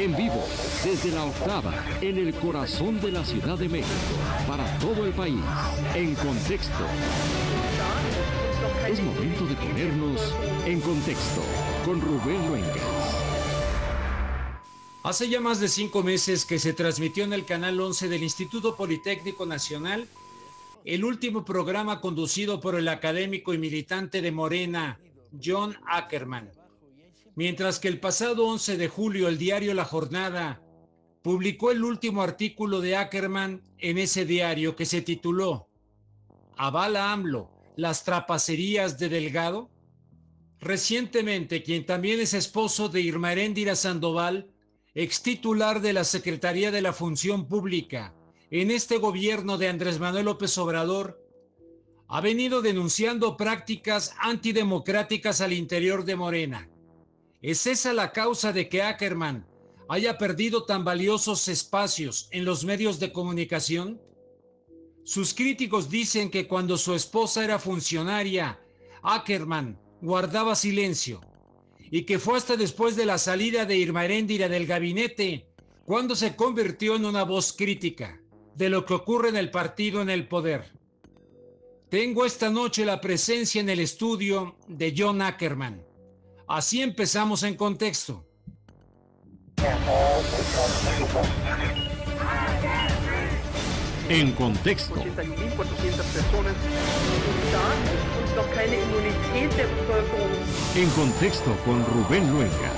En vivo, desde la octava, en el corazón de la Ciudad de México, para todo el país, en contexto. Es momento de ponernos en contexto con Rubén Luengas. Hace ya más de cinco meses que se transmitió en el canal 11 del Instituto Politécnico Nacional el último programa conducido por el académico y militante de Morena, John Ackerman. Mientras que el pasado 11 de julio el diario La Jornada publicó el último artículo de Ackerman en ese diario que se tituló ¿Avala AMLO las trapacerías de Delgado? Recientemente, quien también es esposo de Irma Eréndira Sandoval, ex titular de la Secretaría de la Función Pública en este gobierno de Andrés Manuel López Obrador, ha venido denunciando prácticas antidemocráticas al interior de Morena ¿Es esa la causa de que Ackerman haya perdido tan valiosos espacios en los medios de comunicación? Sus críticos dicen que cuando su esposa era funcionaria, Ackerman guardaba silencio y que fue hasta después de la salida de Irma Eréndira del gabinete cuando se convirtió en una voz crítica de lo que ocurre en el partido en el poder. Tengo esta noche la presencia en el estudio de John Ackerman Así empezamos en contexto. En contexto. En contexto con Rubén Luega.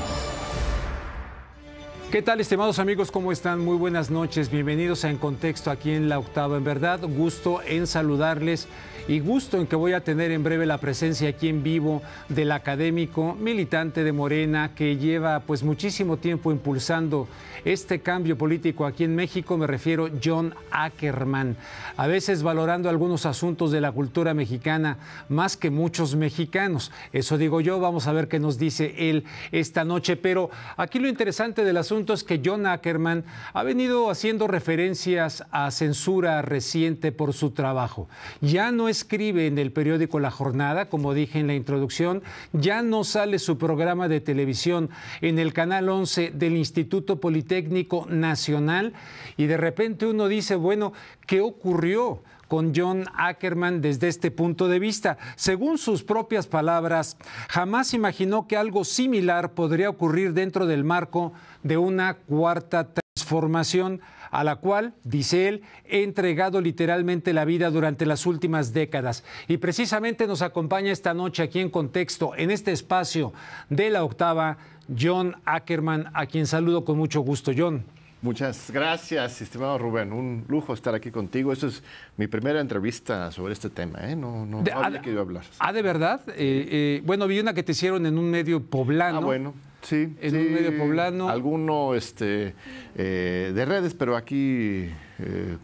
¿Qué tal, estimados amigos? ¿Cómo están? Muy buenas noches. Bienvenidos a En Contexto aquí en La Octava. En verdad, gusto en saludarles y gusto en que voy a tener en breve la presencia aquí en vivo del académico militante de Morena que lleva pues muchísimo tiempo impulsando este cambio político aquí en México, me refiero John Ackerman, a veces valorando algunos asuntos de la cultura mexicana más que muchos mexicanos. Eso digo yo, vamos a ver qué nos dice él esta noche, pero aquí lo interesante del asunto es que John Ackerman ha venido haciendo referencias a censura reciente por su trabajo. Ya no escribe en el periódico La Jornada, como dije en la introducción, ya no sale su programa de televisión en el canal 11 del Instituto Politécnico Nacional y de repente uno dice, bueno, ¿qué ocurrió? con John Ackerman desde este punto de vista. Según sus propias palabras, jamás imaginó que algo similar podría ocurrir dentro del marco de una cuarta transformación a la cual, dice él, he entregado literalmente la vida durante las últimas décadas. Y precisamente nos acompaña esta noche aquí en contexto, en este espacio de la octava, John Ackerman, a quien saludo con mucho gusto. John. Muchas gracias, estimado Rubén. Un lujo estar aquí contigo. eso es mi primera entrevista sobre este tema. ¿eh? No, no, de, había hablar. Ah, de verdad. Eh, eh, bueno, vi una que te hicieron en un medio poblano. Ah, bueno. Sí, en un medio poblano. Alguno este, eh, de redes, pero aquí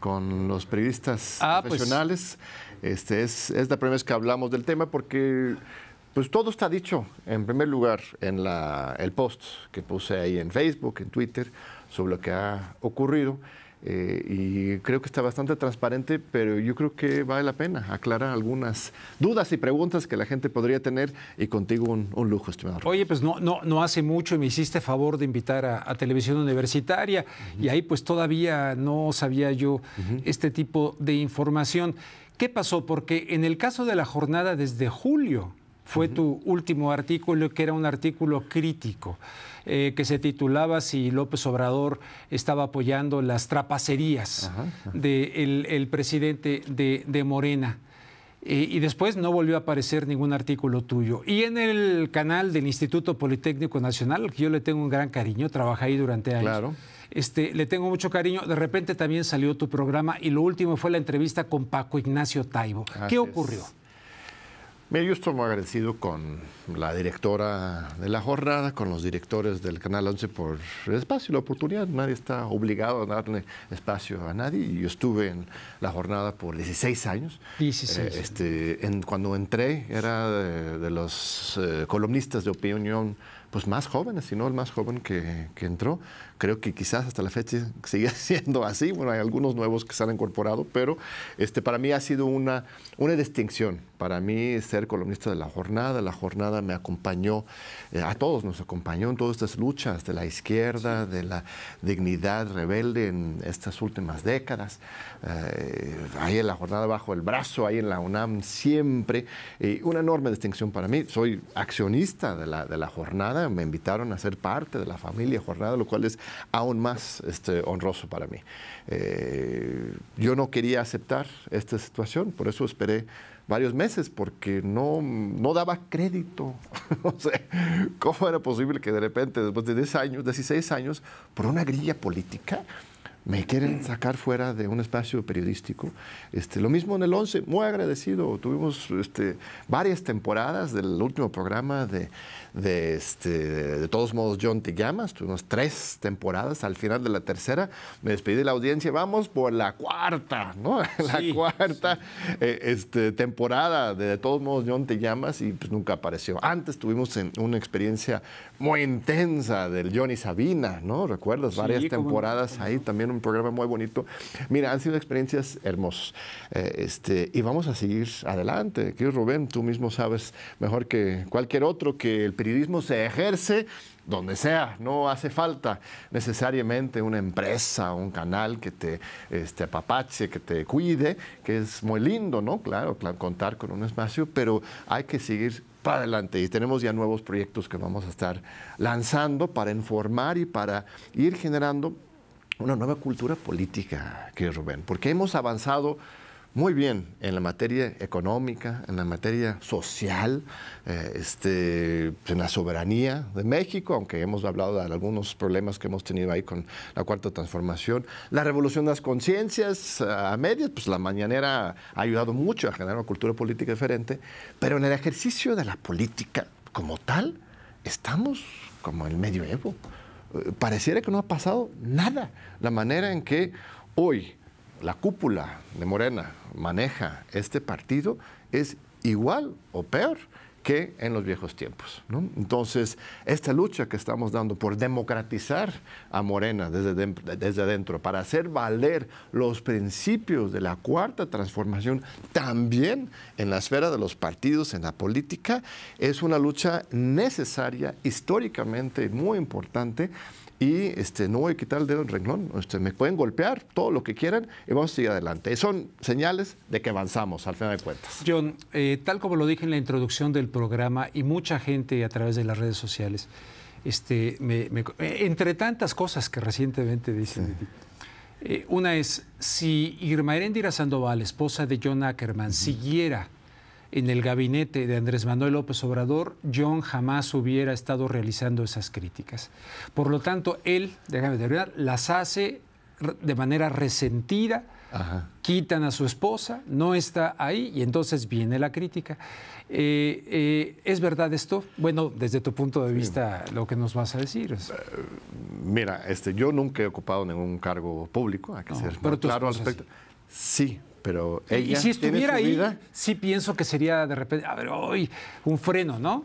con los periodistas ah, pues. profesionales. Este, es, es, la primera vez que hablamos del tema porque pues todo está dicho, en primer lugar, en el post que puse ahí en Facebook, en Twitter, sobre lo que ha ocurrido. Eh, y creo que está bastante transparente, pero yo creo que vale la pena aclarar algunas dudas y preguntas que la gente podría tener y contigo un, lujo, estimado. Oye, pues no, no, no hace mucho me hiciste favor de invitar a, Televisión Universitaria y ahí pues todavía no sabía yo este tipo de información. ¿Qué pasó? Porque en el caso de la jornada desde julio, fue tu último artículo, que era un artículo crítico, eh, que se titulaba si López Obrador estaba apoyando las trapacerías del presidente de, Morena. Eh, y después no volvió a aparecer ningún artículo tuyo. Y en el canal del Instituto Politécnico Nacional, que yo le tengo un gran cariño, trabajé ahí durante años. Este, le tengo mucho cariño. De repente también salió tu programa y lo último fue la entrevista con Paco Ignacio Taibo. ¿Qué ocurrió? Mira, yo estoy muy agradecido con la directora de la jornada, con los directores del Canal 11 por el espacio y la oportunidad. Nadie está obligado a darle espacio a nadie. Yo estuve en la jornada por 16 años. 16. Eh, este, cuando entré era de, los eh, columnistas de opinión pues más jóvenes, sino el más joven que, que entró. Creo que quizás hasta la fecha sigue siendo así. Bueno, hay algunos nuevos que se han incorporado, pero este, para mí ha sido una, una distinción. Para mí ser columnista de la jornada, la jornada me acompañó, eh, a todos nos acompañó en todas estas luchas de la izquierda, de la dignidad rebelde en estas últimas décadas. Eh, ahí en la jornada bajo el brazo, ahí en la UNAM siempre. una enorme distinción para mí. Soy accionista de la jornada, me invitaron a ser parte de la familia jornada, lo cual es aún más este, honroso para mí. Eh, yo no quería aceptar esta situación, por eso esperé varios meses porque no, no daba crédito. no sé cómo era posible que de repente, después de 10 años, 16 años, por una grilla política, me quieren sacar fuera de un espacio periodístico. Este, lo mismo en el 11, muy agradecido. Tuvimos este, varias temporadas del último programa de, de, este, de todos modos, John, te llamas. Tuvimos tres temporadas. Al final de la tercera, me despedí de la audiencia. Vamos por la cuarta, ¿no? La cuarta eh, este, temporada de, de todos modos, John, te llamas y pues nunca apareció. Antes tuvimos una experiencia muy intensa del Johnny Sabina, ¿no? ¿Recuerdas? Varias temporadas ahí, también un programa muy bonito. Mira, han sido experiencias hermosas. Eh, este, y vamos a seguir adelante. Que Rubén, tú mismo sabes mejor que cualquier otro que el periodismo se ejerce donde sea, no hace falta necesariamente una empresa, un canal que te este, apapache, que te cuide, que es muy lindo, ¿no? Claro, contar con un espacio, pero hay que seguir para adelante y tenemos ya nuevos proyectos que vamos a estar lanzando para informar y para ir generando una nueva cultura política, que Rubén, porque hemos avanzado muy bien en la materia económica, en la materia social, eh, este, en la soberanía de México, aunque hemos hablado de algunos problemas que hemos tenido ahí con la cuarta transformación. La revolución de las conciencias eh, a medias, pues la mañanera ha ayudado mucho a generar una cultura política diferente, pero en el ejercicio de la política como tal, estamos como en el medioevo. Eh, pareciera que no ha pasado nada. La manera en que hoy la cúpula de Morena maneja este partido es igual o peor que en los viejos tiempos. Entonces, esta lucha que estamos dando por democratizar a Morena desde, desde adentro, para hacer valer los principios de la cuarta transformación también en la esfera de los partidos, en la política, es una lucha necesaria, históricamente muy importante, y este, no voy a quitar el dedo del renglón. Este, me pueden golpear todo lo que quieran y vamos a seguir adelante. Son señales de que avanzamos al final de cuentas. John, eh, tal como lo dije en la introducción del programa y mucha gente a través de las redes sociales, este, entre tantas cosas que recientemente dicen eh, una es, si Irma Erendira Sandoval, esposa de John Ackerman, siguiera en el gabinete de Andrés Manuel López Obrador, John jamás hubiera estado realizando esas críticas. Por lo tanto, él, déjame terminar, las hace de manera resentida, quitan a su esposa, no está ahí y entonces viene la crítica. Eh, eh, ¿Es verdad esto? Bueno, desde tu punto de vista, lo que nos vas a decir. Es... Eh, mira, este, yo nunca he ocupado ningún cargo público, hay que ser claro al respecto. Sí, pero ella. Y si estuviera ahí, sí pienso que sería de repente, a ver, hoy un freno, ¿no?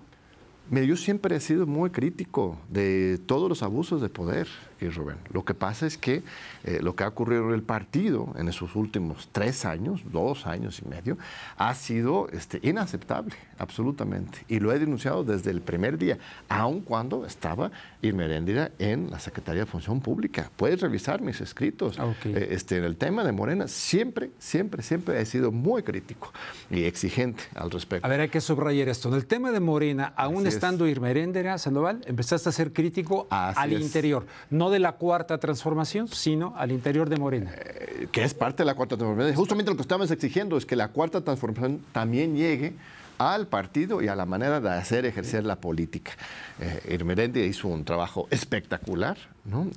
yo siempre he sido muy crítico de todos los abusos de poder. Rubén. Lo que pasa es que eh, lo que ha ocurrido en el partido en esos últimos tres años, dos años y medio, ha sido este, inaceptable, absolutamente. Y lo he denunciado desde el primer día, aun cuando estaba Irmeréndira en la Secretaría de Función Pública. Puedes revisar mis escritos. Ah, eh, este, en el tema de Morena, siempre, siempre, siempre he sido muy crítico y exigente al respecto. A ver, hay que subrayar esto. En el tema de Morena, aún estando es. Irmeréndira, Sandoval, empezaste a ser crítico al interior. No de la cuarta transformación, sino al interior de Morena. Eh, que es parte de la cuarta transformación. Justamente lo que estamos exigiendo es que la cuarta transformación también llegue al partido y a la manera de hacer ejercer la política. Eh, hizo un trabajo espectacular,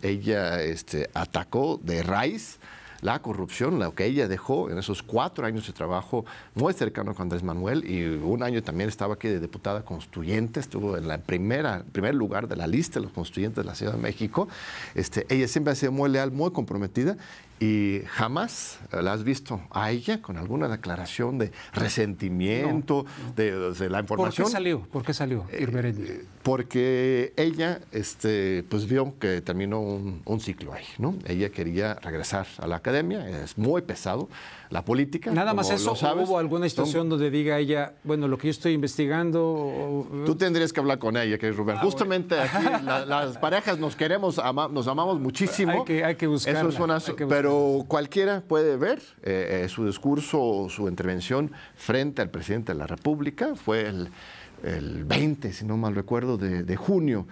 Ella este, atacó de raíz la corrupción, lo que ella dejó en esos cuatro años de trabajo muy cercano con Andrés Manuel y un año también estaba aquí de diputada constituyente, estuvo en el primer lugar de la lista de los constituyentes de la Ciudad de México. Este, ella siempre ha sido muy leal, muy comprometida y jamás la has visto a ella con alguna declaración de resentimiento De, la información. ¿Por qué salió? ¿Por eh, salió eh, porque ella este, pues vio que terminó un, ciclo ahí, ¿no? Ella quería regresar a la academia, es muy pesado la política. Nada más eso, ¿hubo alguna situación donde diga ella, bueno, lo que yo estoy investigando... Tú tendrías que hablar con ella, que es Rubén. Ah, Justamente aquí las parejas nos queremos, nos amamos muchísimo. Hay que, hay que buscarla, Eso pero cualquiera puede ver eh, eh, su discurso, su intervención frente al presidente de la República. Fue el, 20, si no mal recuerdo, de, de junio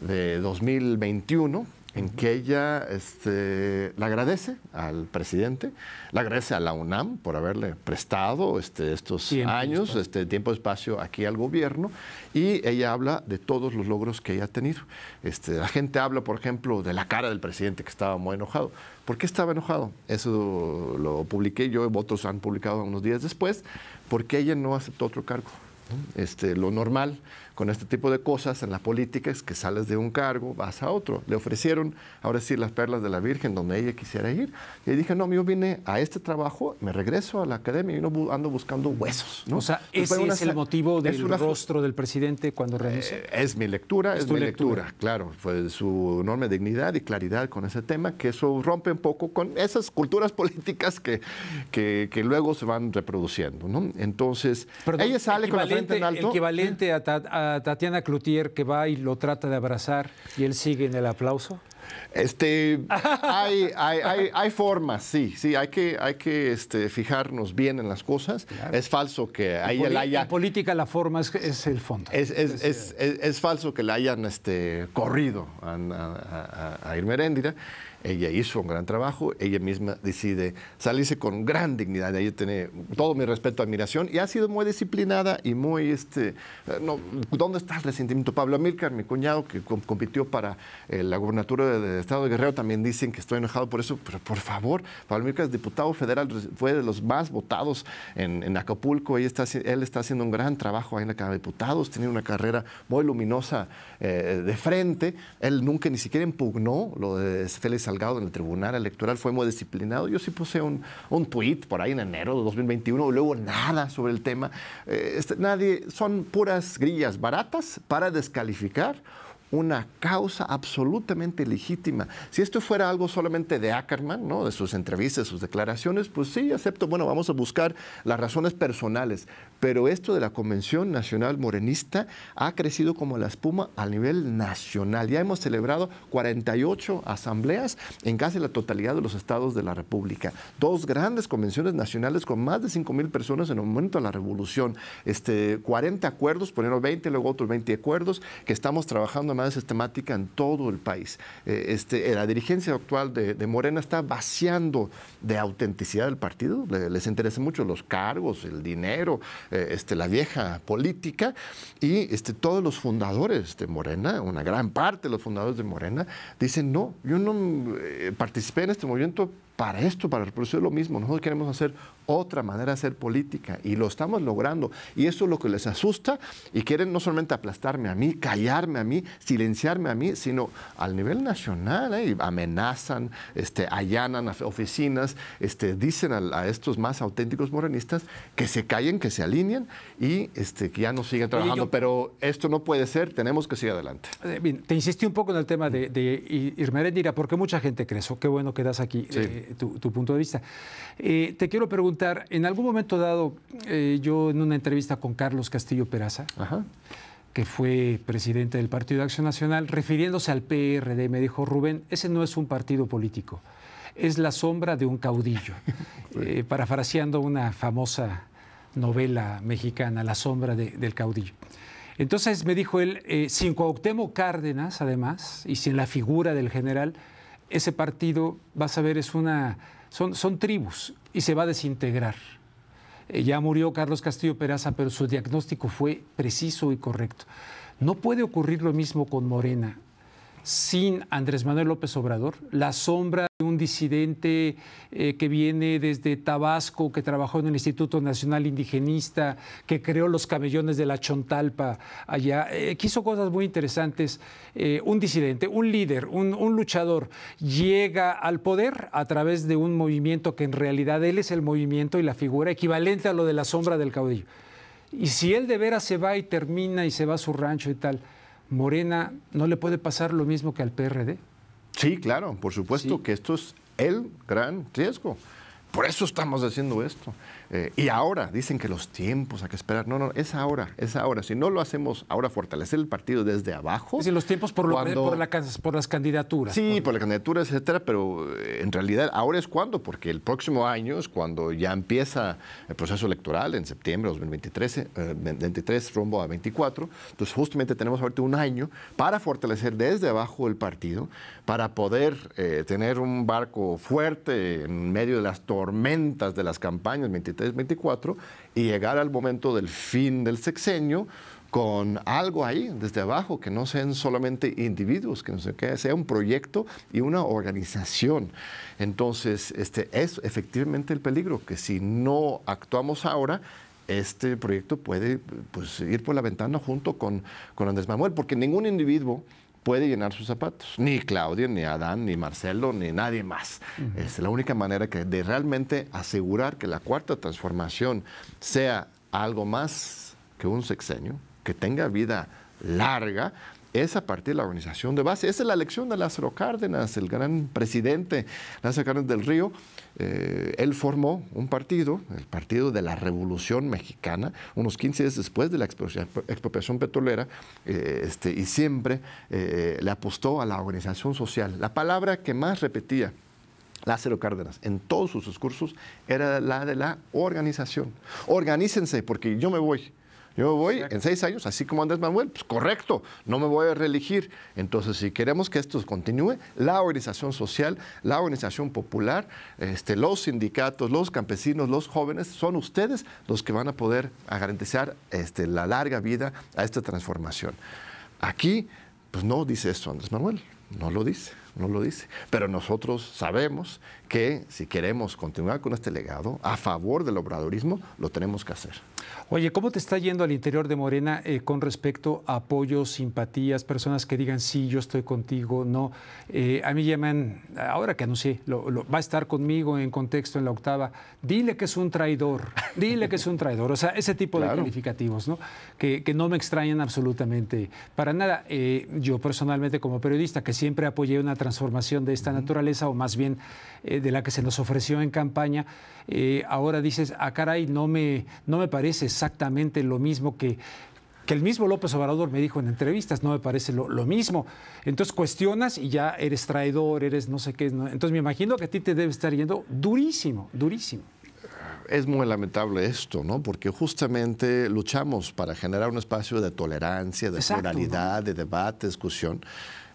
de 2021 en que ella este, le agradece al presidente, le agradece a la UNAM por haberle prestado este, estos años, este tiempo, espacio aquí al gobierno, y ella habla de todos los logros que ella ha tenido. Este, la gente habla, por ejemplo, de la cara del presidente que estaba muy enojado. ¿Por qué estaba enojado? Eso lo publiqué yo, otros han publicado unos días después, porque ella no aceptó otro cargo. Este, lo normal con este tipo de cosas en la política es que sales de un cargo, vas a otro. Le ofrecieron, ahora sí, las perlas de la Virgen, donde ella quisiera ir. Y dije, no, yo vine a este trabajo, me regreso a la academia y no ando buscando huesos. ¿no? O sea, ese es el motivo del rostro del presidente cuando eh, renuncia. es mi lectura, es, mi lectura? claro. Fue su enorme dignidad y claridad con ese tema, que eso rompe un poco con esas culturas políticas que, que, que luego se van reproduciendo. ¿no? Entonces, ella sale con la frente en alto. Equivalente a Tatiana Cloutier que va y lo trata de abrazar y él sigue en el aplauso? Este, hay, hay, hay, formas, sí, sí, hay que, hay que este, fijarnos bien en las cosas. Es falso que ahí haya... En política la forma es, es el fondo. Es, es, es, falso que la hayan este, corrido a, a, a, ella hizo un gran trabajo, ella misma decide salirse con gran dignidad. Ella tiene todo mi respeto, admiración y ha sido muy disciplinada y muy... Este, eh, no, ¿Dónde está el resentimiento? Pablo Amílcar, mi cuñado, que compitió para eh, la gubernatura del Estado de Guerrero, también dicen que estoy enojado por eso, pero por favor, Pablo Amílcar es diputado federal, fue de los más votados en, Acapulco, está, él está haciendo un gran trabajo ahí en la Cámara de Diputados, tiene una carrera muy luminosa eh, de frente, él nunca ni siquiera impugnó lo de Félix Salgado en el Tribunal Electoral fue muy disciplinado. Yo sí puse un, un tuit por ahí en enero de 2021, luego nada sobre el tema. Eh, este, nadie, son puras grillas baratas para descalificar una causa absolutamente legítima. Si esto fuera algo solamente de Ackerman, ¿no? de sus entrevistas, sus declaraciones, pues sí, acepto, bueno, vamos a buscar las razones personales. Pero esto de la Convención Nacional Morenista ha crecido como la espuma a nivel nacional. Ya hemos celebrado 48 asambleas en casi la totalidad de los estados de la República. Dos grandes convenciones nacionales con más de 5 mil personas en el momento de la revolución. Este, 40 acuerdos, poniendo 20, luego otros 20 acuerdos, que estamos trabajando sistemática en todo el país. Eh, este, eh, la dirigencia actual de, Morena está vaciando de autenticidad del partido, les interesan mucho los cargos, el dinero, eh, este, la vieja política y este, todos los fundadores de Morena, una gran parte de los fundadores de Morena, dicen, no, yo no participé en este movimiento para esto, para el proceso es lo mismo. Nosotros queremos hacer otra manera de hacer política y lo estamos logrando. Y eso es lo que les asusta y quieren no solamente aplastarme a mí, callarme a mí, silenciarme a mí, sino al nivel nacional. ¿eh? Amenazan, este, allanan oficinas, este, dicen a, estos más auténticos morenistas que se callen, que se alineen y este, que ya no sigan trabajando. Pero esto no puede ser, tenemos que seguir adelante. Eh, te insistí un poco en el tema de, de Irma ¿por porque mucha gente creció Qué bueno que das aquí. Sí. Eh, tu, punto de vista. Eh, te quiero preguntar, en algún momento dado, eh, yo en una entrevista con Carlos Castillo Peraza, que fue presidente del Partido de Acción Nacional, refiriéndose al PRD, me dijo, Rubén, ese no es un partido político, es la sombra de un caudillo, eh, parafraseando una famosa novela mexicana, La sombra del caudillo. Entonces me dijo él, sin Cuauhtémoc Cárdenas, además, y sin la figura del general, ese partido, vas a ver, es una, son, tribus y se va a desintegrar. Eh, ya murió Carlos Castillo Peraza, pero su diagnóstico fue preciso y correcto. No puede ocurrir lo mismo con Morena sin Andrés Manuel López Obrador, la sombra de un disidente eh, que viene desde Tabasco, que trabajó en el Instituto Nacional Indigenista, que creó los camellones de la Chontalpa allá, eh, quiso hizo cosas muy interesantes. Eh, un disidente, un líder, un, un luchador, llega al poder a través de un movimiento que en realidad él es el movimiento y la figura equivalente a lo de la sombra del caudillo. Y si él de veras se va y termina y se va a su rancho y tal, Morena no le puede pasar lo mismo que al PRD? Sí, claro, por supuesto que esto es el gran riesgo. Por eso estamos haciendo esto. Eh, y ahora, dicen que los tiempos hay que esperar. No, no, es ahora, es ahora. Si no lo hacemos ahora, fortalecer el partido desde abajo. Es los tiempos por, lo, la, por las candidaturas. Sí, por, las candidaturas, etcétera, pero eh, en realidad ahora es cuando, porque el próximo año es cuando ya empieza el proceso electoral en septiembre de 2023, 23 eh, rumbo a 24. Entonces, justamente tenemos ahorita un año para fortalecer desde abajo el partido para poder eh, tener un barco fuerte en medio de las tormentas de las campañas 23-24 y llegar al momento del fin del sexenio con algo ahí desde abajo, que no sean solamente individuos, que, no sea, sea un proyecto y una organización. Entonces, este es efectivamente el peligro, que si no actuamos ahora, este proyecto puede pues, ir por la ventana junto con, con Andrés Manuel, porque ningún individuo puede llenar sus zapatos. Ni Claudia, ni Adán, ni Marcelo, ni nadie más. Es la única manera de realmente asegurar que la cuarta transformación sea algo más que un sexenio, que tenga vida larga, esa parte de la organización de base. Esa es la elección de Lázaro Cárdenas, el gran presidente Lázaro Cárdenas del Río. Eh, él formó un partido, el Partido de la Revolución Mexicana, unos 15 días después de la expropiación petrolera, eh, este, y siempre eh, le apostó a la organización social. La palabra que más repetía Lázaro Cárdenas, en todos sus discursos, era la de la organización. Organícense, porque yo me voy. Yo voy en seis años, así como Andrés Manuel, pues correcto, no me voy a reelegir. Entonces, si queremos que esto continúe, la organización social, la organización popular, este, los sindicatos, los campesinos, los jóvenes, son ustedes los que van a poder garantizar este, la larga vida a esta transformación. Aquí, pues no dice esto Andrés Manuel, no lo dice no lo dice. Pero nosotros sabemos que si queremos continuar con este legado a favor del obradorismo, lo tenemos que hacer. Oye, ¿cómo te está yendo al interior de Morena eh, con respecto a apoyos, simpatías, personas que digan sí, yo estoy contigo, no? Eh, a mí llaman, ahora que anuncié, va a estar conmigo en contexto en la octava, dile que es un traidor, dile que es un traidor, o sea, ese tipo de calificativos, ¿no? Que, no me extrañan absolutamente para nada. Eh, yo personalmente como periodista, que siempre apoyé una transformación de esta naturaleza, o más bien de la que se nos ofreció en campaña, ahora dices, ah, caray, no me, no me parece es exactamente lo mismo que, que el mismo López Obrador me dijo en entrevistas, no me parece lo, lo, mismo. Entonces cuestionas y ya eres traidor, eres no sé qué. Entonces me imagino que a ti te debe estar yendo durísimo, durísimo. Es muy lamentable esto, ¿no? Porque justamente luchamos para generar un espacio de tolerancia, de pluralidad, de debate, discusión.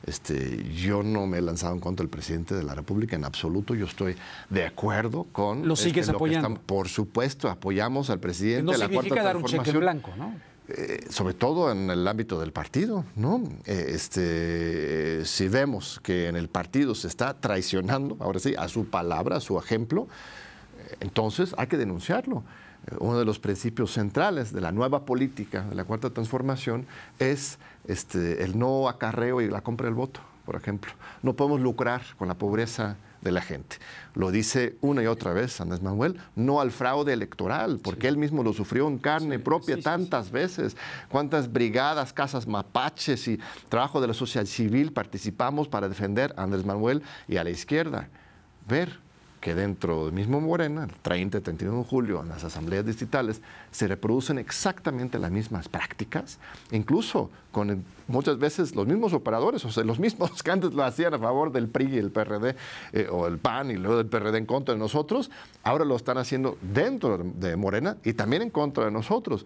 Este, yo no me he lanzado en contra del presidente de la República en absoluto. Yo estoy de acuerdo con lo este, sigues apoyando. por supuesto, apoyamos al presidente. de la significa dar un cheque blanco, ¿no? Eh, sobre todo en el ámbito del partido, ¿no? Eh, este, si vemos que en el partido se está traicionando, ahora sí, a su palabra, a su ejemplo, eh, entonces hay que denunciarlo. Uno de los principios centrales de la nueva política, de la cuarta transformación, es este, el no acarreo y la compra del voto, por ejemplo. No podemos lucrar con la pobreza de la gente. Lo dice una y otra vez Andrés Manuel, no al fraude electoral, porque él mismo lo sufrió en carne propia tantas veces. Cuántas brigadas, casas mapaches y trabajo de la sociedad civil participamos para defender a Andrés Manuel y a la izquierda. Ver que dentro del mismo Morena, el 30 31 de julio, en las asambleas digitales se reproducen exactamente las mismas prácticas, incluso con eh, muchas veces los mismos operadores, o sea, los mismos que antes lo hacían a favor del PRI y el PRD, eh, o el PAN y luego del PRD en contra de nosotros, ahora lo están haciendo dentro de Morena y también en contra de nosotros.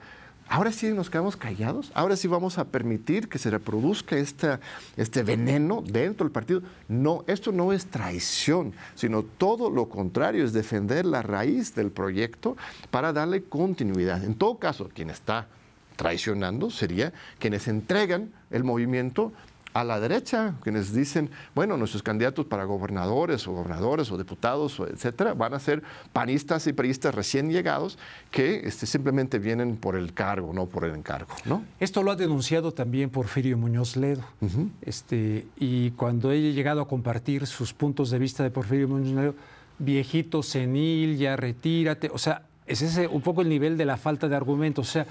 Ahora sí nos quedamos callados, ahora sí vamos a permitir que se reproduzca este veneno dentro del partido. No, esto no es traición, sino todo lo contrario, es defender la raíz del proyecto para darle continuidad. En todo caso, quien está traicionando sería quienes entregan el movimiento a la derecha, quienes dicen, bueno, nuestros candidatos para gobernadores o gobernadores o diputados, o etcétera, van a ser panistas y peristas recién llegados que este, simplemente vienen por el cargo, no por el encargo. ¿no? Esto lo ha denunciado también Porfirio Muñoz Ledo. este, y cuando ha llegado a compartir sus puntos de vista de Porfirio Muñoz Ledo, viejito, senil, ya retírate, o sea, es ese un poco el nivel de la falta de argumentos. O sea,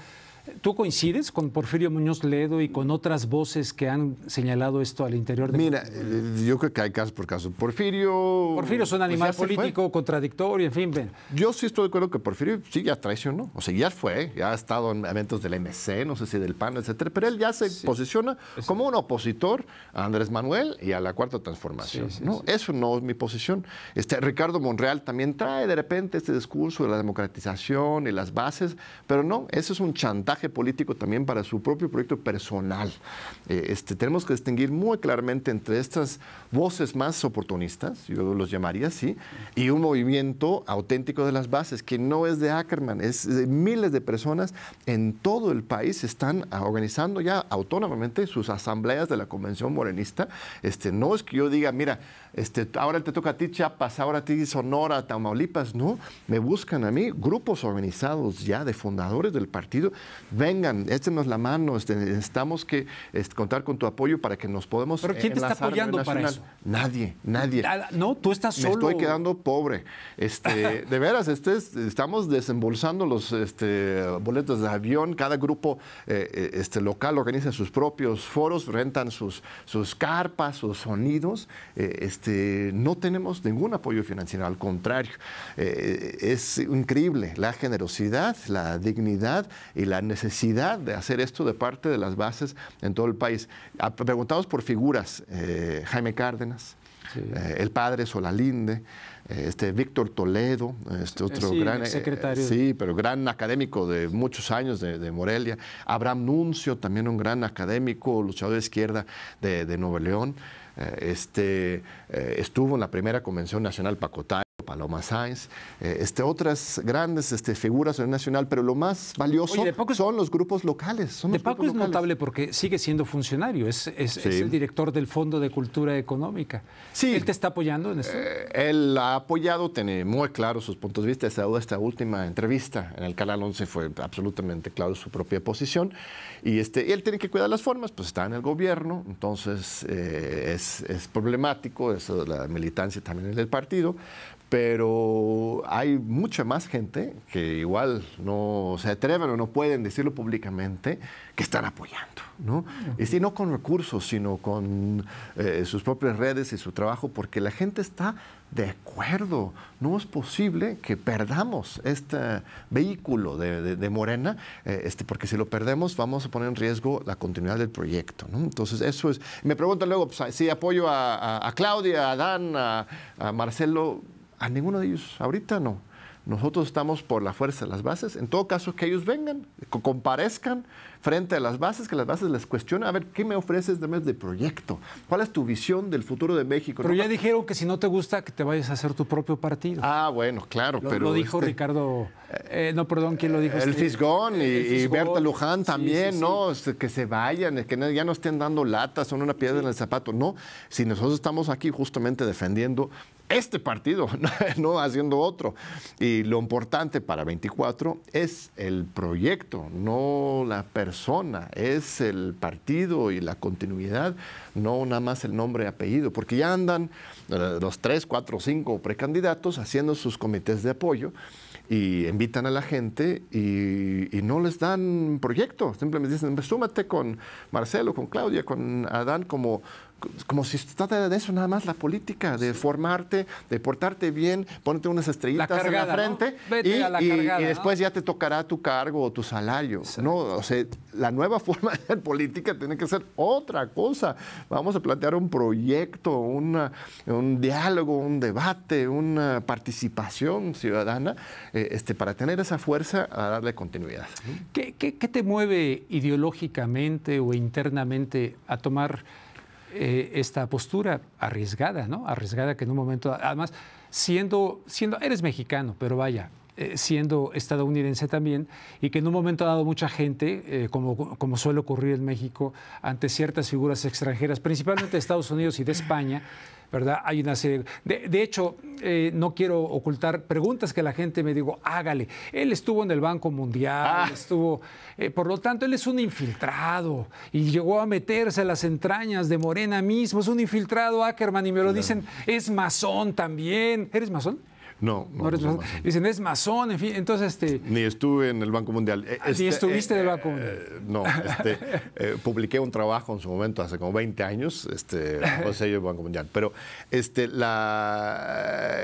¿Tú coincides con Porfirio Muñoz Ledo y con otras voces que han señalado esto al interior de Mira, eh, yo creo que hay caso por caso. Porfirio. Porfirio es un pues, animal político, contradictorio, en fin. Ven. Yo sí estoy de acuerdo que Porfirio sí ya traicionó. O sea, ya fue, ya ha estado en eventos del MC, no sé si del PAN, etcétera, pero él ya se posiciona como un opositor a Andrés Manuel y a la Cuarta Transformación. ¿no? Eso no es mi posición. Este, Ricardo Monreal también trae de repente este discurso de la democratización y las bases, pero no, eso es un chantaje político también para su propio proyecto personal. Eh, este, tenemos que distinguir muy claramente entre estas voces más oportunistas, yo los llamaría así, y un movimiento auténtico de las bases, que no es de Ackerman, es de miles de personas en todo el país están organizando ya autónomamente sus asambleas de la Convención Morenista. Este, no es que yo diga, mira, este, ahora te toca a ti Chiapas, ahora a ti Sonora, Tamaulipas, no, me buscan a mí grupos organizados ya de fundadores del partido vengan, échenos la mano, este, necesitamos que este, contar con tu apoyo para que nos podamos ¿Pero quién te está apoyando para eso? Nadie, nadie. No, tú estás solo. Me estoy quedando pobre. Este, de veras, estamos desembolsando los boletos de avión, cada grupo eh, eh, local organiza sus propios foros, rentan sus, sus carpas, sus sonidos. Eh, no tenemos ningún apoyo financiero, al contrario. es increíble la generosidad, la dignidad y la necesidad necesidad de hacer esto de parte de las bases en todo el país. Ah, preguntados por figuras, eh, Jaime Cárdenas, eh, el padre Solalinde, eh, este Víctor Toledo, este otro gran secretario. sí, pero gran académico de muchos años de, Morelia, Abraham Nuncio, también un gran académico, luchador de izquierda de, Nuevo León. este, estuvo en la primera convención nacional Pacotá. Paloma Sáenz, eh, este, otras grandes este, figuras a nivel nacional, pero lo más valioso son los grupos locales. de Paco es notable porque sigue siendo funcionario, es, el director del Fondo de Cultura Económica. Sí. ¿Él te está apoyando en esto? Eh, él ha apoyado, tiene muy claro sus puntos de vista. Esta, esta última entrevista en el Canal 11 fue absolutamente claro su propia posición. Y este, él tiene que cuidar las formas, pues está en el gobierno, entonces eh, es, problemático, eso, la militancia también en el partido pero hay mucha más gente que igual no se atreven o no pueden decirlo públicamente que están apoyando, Y si no con recursos, sino con eh, sus propias redes y su trabajo, porque la gente está de acuerdo. No es posible que perdamos este vehículo de, Morena, eh, este, porque si lo perdemos vamos a poner en riesgo la continuidad del proyecto, Entonces eso es. Me preguntan luego pues, si apoyo a, Claudia, a Dan, a Marcelo a ninguno de ellos, ahorita no. Nosotros estamos por la fuerza de las bases. En todo caso, que ellos vengan, comparezcan frente a las bases, que las bases les cuestionen, a ver, ¿qué me ofreces de mes de proyecto? ¿Cuál es tu visión del futuro de México? Pero ya dijeron que si no te gusta, que te vayas a hacer tu propio partido. Ah, bueno, claro, lo, pero... Lo dijo este, Ricardo... Eh, no, perdón, ¿quién lo dijo? El este, Fisgón y, Berta Luján también, ¿no? Este, que se vayan, que ya no estén dando latas, son una piedra en el zapato. No, si nosotros estamos aquí justamente defendiendo este partido, no haciendo otro. Y lo importante para 24 es el proyecto, no la persona, es el partido y la continuidad, no nada más el nombre apellido, porque ya andan eh, los tres, cuatro, cinco precandidatos haciendo sus comités de apoyo y invitan a la gente y, no les dan proyecto, simplemente dicen, pues, súmate con Marcelo, con Claudia, con Adán como como si se trata de eso nada más, la política, de formarte, de portarte bien, ponerte unas estrellitas en la frente y, después ya te tocará tu cargo o tu salario. ¿no? O sea, la nueva forma de política tiene que ser otra cosa. Vamos a plantear un proyecto, un diálogo, un debate, una participación ciudadana eh, este, para tener esa fuerza a darle continuidad. qué te mueve ideológicamente o internamente a tomar eh, esta postura arriesgada, ¿no? Arriesgada que en un momento, además, siendo, siendo, eres mexicano, pero vaya, eh, siendo estadounidense también, y que en un momento ha dado mucha gente, eh, como, suele ocurrir en México, ante ciertas figuras extranjeras, principalmente de Estados Unidos y de España, ¿verdad? Hay una serie. De, de hecho, eh, no quiero ocultar preguntas que la gente me digo, hágale. Él estuvo en el Banco Mundial, ah. estuvo. por lo tanto, él es un infiltrado y llegó a meterse a las entrañas de Morena mismo. Es un infiltrado, Ackerman, y me lo dicen, es masón también. ¿Eres masón? No, no. Dicen, es masón, en fin. Entonces, este. Ni estuve en el Banco Mundial. E, ah, ni este, estuviste en el eh, Banco Mundial. Eh, no, este, eh, publiqué un trabajo en su momento, hace como 20 años, este, sello del Banco Mundial. Pero este, la,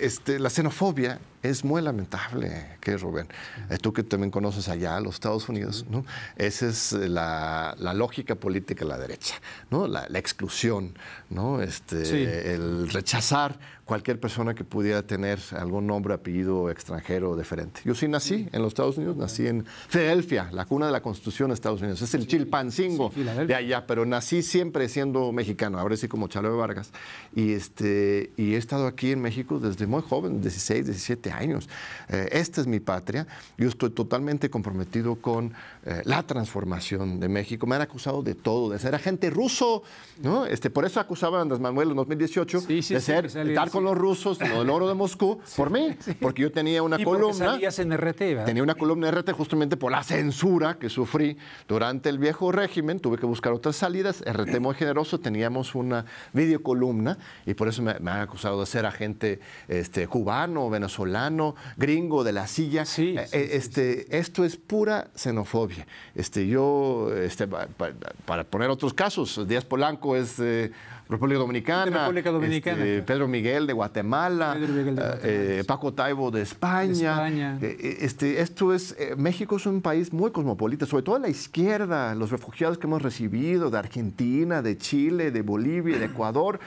este, la xenofobia es muy lamentable, que Rubén, ah. tú que también conoces allá, los Estados Unidos, ¿no? Esa es la, lógica política de la derecha, ¿no? la exclusión, ¿no? Este, El rechazar cualquier persona que pudiera tener algún nombre, apellido extranjero diferente. Yo sí nací en los Estados Unidos, nací en Filadelfia, la cuna de la Constitución de Estados Unidos. Es el Chilpancingo de allá, pero nací siempre siendo mexicano, ahora sí como Chalo Vargas. Y, este, y he estado aquí en México desde muy joven, 16, 17 años. Eh, esta es mi patria. Yo estoy totalmente comprometido con eh, la transformación de México. Me han acusado de todo, de ser agente ruso, ¿no? Este, por eso acusaban a Andrés Manuel en 2018 de ser, estar con los rusos, lo del oro de Moscú, por mí, porque yo tenía una columna. En RT, tenía una columna RT justamente por la censura que sufrí durante el viejo régimen, tuve que buscar otras salidas. RT muy generoso, teníamos una videocolumna y por eso me, han acusado de ser agente este, cubano, venezolano, gringo de la silla. Eh, eh, este, Esto es pura xenofobia este, yo, este, para, poner otros casos, Díaz Polanco es eh, República Dominicana, este, Pedro Miguel de Guatemala, Miguel de eh, Paco Taibo de España. Eh, eh, este, esto es, México es un país muy cosmopolita, sobre todo la izquierda, los refugiados que hemos recibido de Argentina, de Chile, de Bolivia, de Ecuador.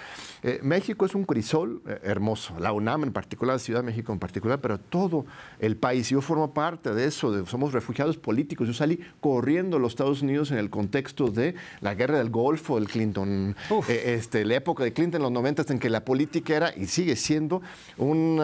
México es un crisol hermoso, la UNAM en particular, Ciudad de México en particular, pero todo el país. Yo formo parte de eso, somos refugiados políticos. Yo salí corriendo a los Estados Unidos en el contexto de la guerra del Golfo, el Clinton. Este, la época de Clinton, en los 90, en que la política era y sigue siendo un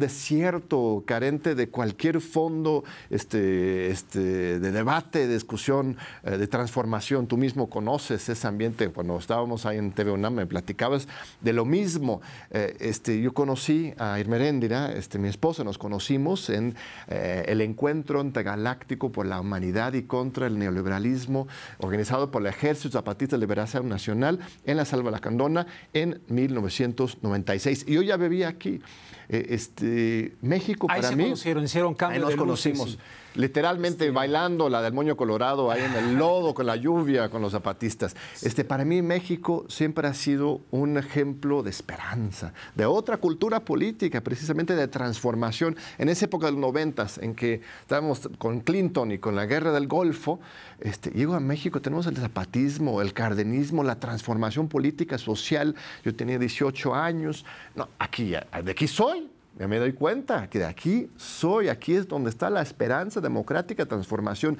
desierto carente de cualquier fondo este, este, de debate, de discusión, eh, de transformación. Tú mismo conoces ese ambiente. Cuando estábamos ahí en TV UNAM, me platicabas de lo mismo. Eh, este, yo conocí a Irmeréndira, este, mi esposa, nos conocimos en eh, el encuentro intergaláctico por la humanidad y contra el neoliberalismo organizado por el Ejército Zapatista de Liberación Nacional en la Salva la Candona, en 1996. Y yo ya bebía aquí. Eh, este, México Ahí para se mí. Conocieron, hicieron cambios Ahí nos conocimos literalmente bailando la del moño colorado ahí en el ah. lodo, con la lluvia, con los zapatistas. Este, para mí México siempre ha sido un ejemplo de esperanza, de otra cultura política, precisamente de transformación. En esa época de los noventas, en que estábamos con Clinton y con la guerra del Golfo, este, llego a México, tenemos el zapatismo, el cardenismo, la transformación política, social. Yo tenía 18 años. No, aquí, de aquí soy. Ya me doy cuenta que de aquí soy, aquí es donde está la esperanza democrática, transformación.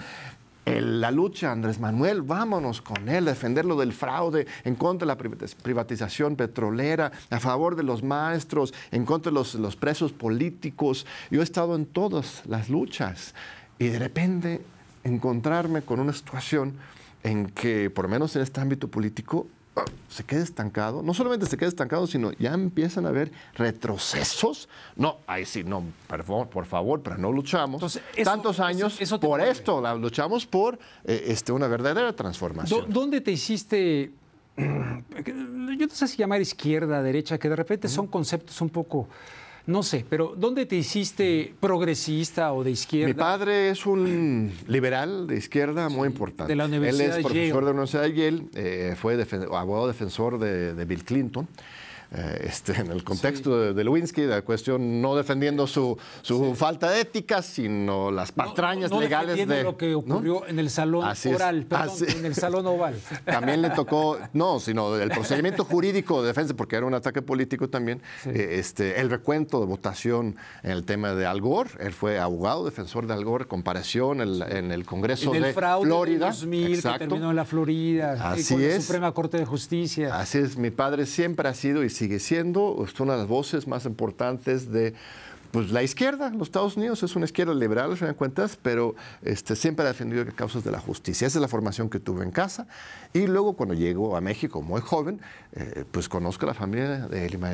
en la lucha, Andrés Manuel, vámonos con él, defenderlo del fraude, en contra de la privatización petrolera, a favor de los maestros, en contra de los, los presos políticos. Yo he estado en todas las luchas y de repente encontrarme con una situación en que, por lo menos en este ámbito político, se queda estancado, no solamente se queda estancado, sino ya empiezan a haber retrocesos. No, ahí sí, no, por favor, por favor pero no luchamos. Tantos años por esto, luchamos por eh, este, una verdadera transformación. ¿Dónde te hiciste yo no sé si llamar izquierda, derecha, que de repente son conceptos un poco no sé, pero ¿dónde te hiciste progresista o de izquierda? Mi padre es un liberal de izquierda muy importante. De Él es profesor de, la Universidad de Yale, eh, fue abogado defensor de Bill Clinton. Eh, este, en el contexto de, de, Lewinsky, la cuestión no defendiendo su, su falta de ética, sino las patrañas no legales de lo que ocurrió en el salón oral, en el salón oval. También le tocó, no, sino el procedimiento jurídico de defensa, porque era un ataque político también, eh, este, el recuento de votación en el tema de Al Gore, él fue abogado, defensor de Al Gore, comparación en, el Congreso de fraude Florida. De 2000, que terminó en la Florida, eh, Así con la Suprema Corte de Justicia. Así es, mi padre siempre ha sido y sigue siendo una de las voces más importantes de pues, la izquierda, los Estados Unidos es una izquierda liberal, se dan cuentas, pero este, siempre ha defendido las causas de la justicia. Esa es la formación que tuve en casa. Y luego cuando llego a México muy joven, eh, pues conozco a la familia de Irma,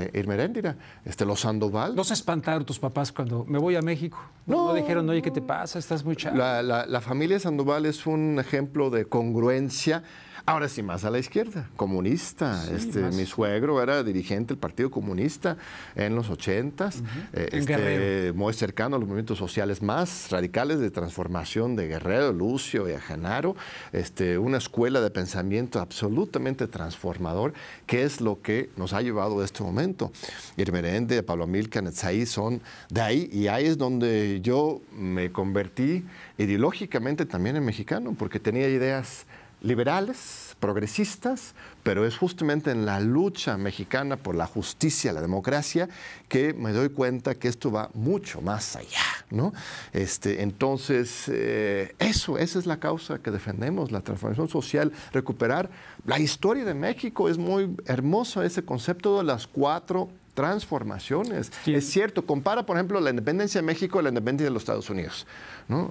este, los Sandoval. ¿No se espantaron tus papás cuando me voy a México? No, no dijeron, oye, ¿qué te pasa? Estás muy chato. La, la, la familia Sandoval es un ejemplo de congruencia Ahora sí, más a la izquierda, comunista. este, mi suegro era dirigente del Partido Comunista en los 80 eh, este, muy cercano a los movimientos sociales más radicales de transformación de Guerrero, Lucio y Ajanaro, este, una escuela de pensamiento absolutamente transformador, que es lo que nos ha llevado a este momento. Irmerende, Pablo Amilcar, Netzaí son de ahí, y ahí es donde yo me convertí ideológicamente también en mexicano, porque tenía ideas liberales, progresistas, pero es justamente en la lucha mexicana por la justicia, la democracia, que me doy cuenta que esto va mucho más allá. ¿no? Este, entonces, eh, eso, esa es la causa que defendemos, la transformación social, recuperar la historia de México. Es muy hermoso ese concepto de las cuatro transformaciones. Es cierto, compara, por ejemplo, la independencia de México y la independencia de los Estados Unidos.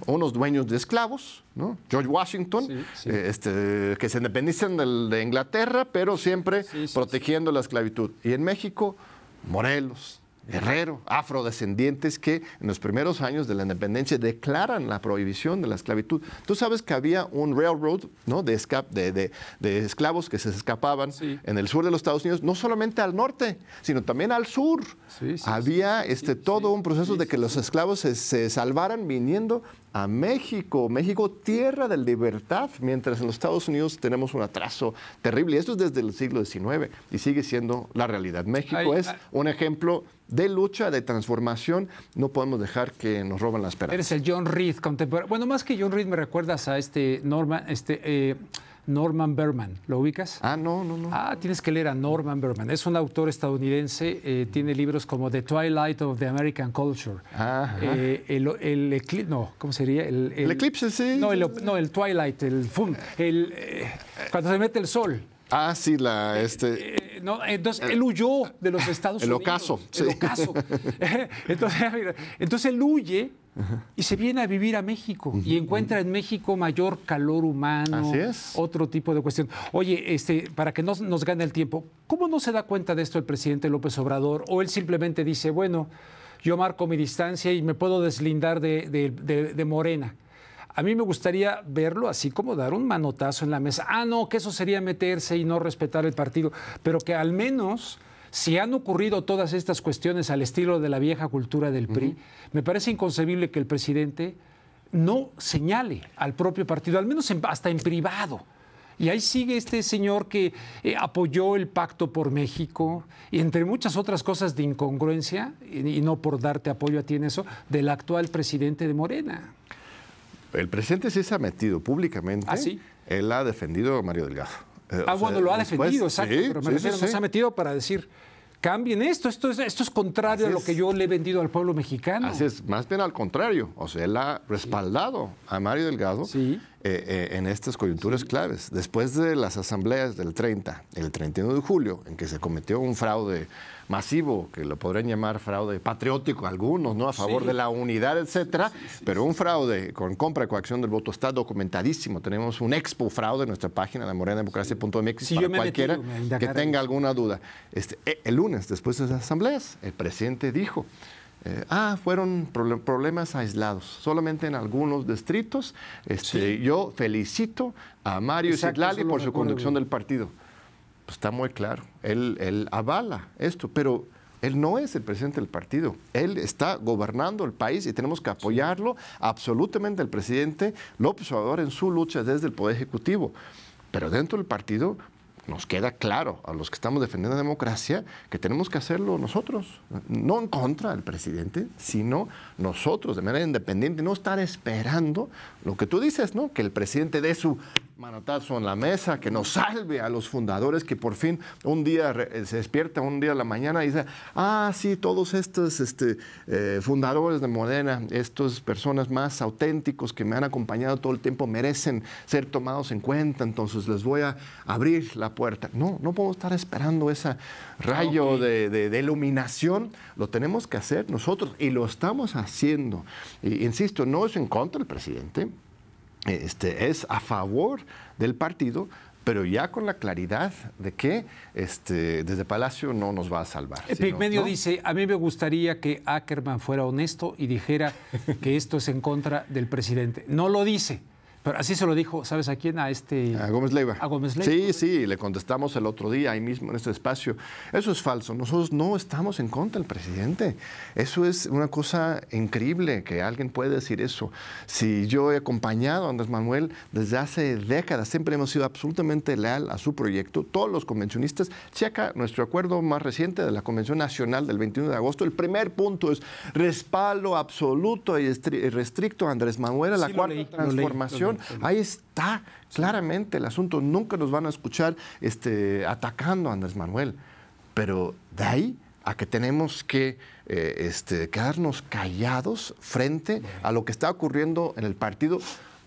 Unos dueños de esclavos, George Washington, eh, este, que se independizan de Inglaterra, pero siempre protegiendo la esclavitud. Y en México, Morelos, Guerrero, afrodescendientes que en los primeros años de la independencia declaran la prohibición de la esclavitud. Tú sabes que había un railroad ¿no? de, de, esclavos que se escapaban en el sur de los Estados Unidos, no solamente al norte, sino también al sur. había este, todo un proceso de que los esclavos se, salvaran viniendo a México, México tierra de libertad, mientras en los Estados Unidos tenemos un atraso terrible. Esto es desde el siglo XIX y sigue siendo la realidad. México es un ejemplo de lucha, de transformación, no podemos dejar que nos roban las esperanza. Eres el John Reed contemporáneo. Bueno, más que John Reed me recuerdas a este Norman, este eh, Norman Berman. ¿Lo ubicas? Ah, no, no, no. Ah, tienes que leer a Norman Berman. Es un autor estadounidense, eh, tiene libros como The Twilight of the American Culture. Ah, Eh, el, eclipse, no, ¿cómo sería? El, eclipse, sí. No, el, Twilight, el el, eh, cuando se mete el sol. Ah, sí, la... Eh, este... Eh, no, entonces, él huyó de los Estados el Unidos. Ocaso, El ocaso. entonces, él huye y se viene a vivir a México y encuentra en México mayor calor humano, Así es. otro tipo de cuestión. Oye, este, para que no nos gane el tiempo, ¿cómo no se da cuenta de esto el presidente López Obrador? O él simplemente dice, bueno, yo marco mi distancia y me puedo deslindar de, de Morena. A mí me gustaría verlo así como dar un manotazo en la mesa. Ah, no, que eso sería meterse y no respetar el partido, pero que al menos si han ocurrido todas estas cuestiones al estilo de la vieja cultura del PRI, me parece inconcebible que el presidente no señale al propio partido, al menos en, hasta en privado. Y ahí sigue este señor que eh, apoyó el pacto por México, y entre muchas otras cosas de incongruencia, y, y no por darte apoyo a ti en eso, del actual presidente de Morena. El presidente sí se ha metido públicamente. ¿Ah, sí? Él ha defendido a Mario Delgado. Eh, ah, bueno, lo ha defendido, exacto. pero no se ha metido para decir cambien esto, esto es, contrario a lo que yo le he vendido al pueblo mexicano. Así es, más bien al contrario, o sea, él ha respaldado a Mario Delgado eh, eh, en estas coyunturas claves. Después de las asambleas del 30, el 31 de julio, en que se cometió un fraude masivo, que lo podrían llamar fraude patriótico algunos, ¿no? A favor de la unidad, etcétera, pero un fraude con compra y coacción del voto está documentadísimo. Tenemos un expo fraude en nuestra página, la morena democracia.mx, para cualquiera que tenga alguna duda. Este, eh, el lunes, después de las asambleas, el presidente dijo. Eh, ah, fueron problemas aislados, solamente en algunos distritos. Este, Yo felicito a Mario Exacto, por su conducción del partido pues está muy claro. Él, él avala esto, pero él no es el presidente del partido. Él está gobernando el país y tenemos que apoyarlo absolutamente el presidente López Obrador en su lucha desde el Poder Ejecutivo. Pero dentro del partido, nos queda claro a los que estamos defendiendo la democracia que tenemos que hacerlo nosotros, no en contra del presidente, sino nosotros de manera independiente, no estar esperando lo que tú dices, ¿no? Que el presidente dé su manotazo en la mesa, que nos salve a los fundadores, que por fin un día eh, se despierta, un día de la mañana y dice, ah, sí, todos estos este, eh, fundadores de Modena, estas personas más auténticos que me han acompañado todo el tiempo merecen ser tomados en cuenta, entonces les voy a abrir la puerta. No, no podemos estar esperando ese rayo de, iluminación. Lo tenemos que hacer nosotros y lo estamos haciendo. insisto, no es en contra del presidente, este, es a favor del partido, pero ya con la claridad de que este, desde Palacio no nos va a salvar. Epic Medio dice, a mí me gustaría que Ackerman fuera honesto y dijera que esto es en contra del presidente. No lo dice. Pero así se lo dijo, ¿sabes a quién? A este. A Gómez Leiva. A Gómez Leiva. Sí, sí, le contestamos el otro día ahí mismo en este espacio. Eso es falso. Nosotros no estamos en contra del presidente. Eso es una cosa increíble que alguien puede decir eso. Si yo he acompañado a Andrés Manuel desde hace décadas, siempre hemos sido absolutamente leal a su proyecto. Todos los convencionistas, checa nuestro acuerdo más reciente de la Convención Nacional del 21 de agosto. El primer punto es respaldo absoluto y restricto a Andrés Manuel a la cuarta transformación. Ahí está claramente el asunto. Nunca nos van a escuchar este, atacando a Andrés Manuel. Pero de ahí a que tenemos que eh, este, quedarnos callados frente a lo que está ocurriendo en el partido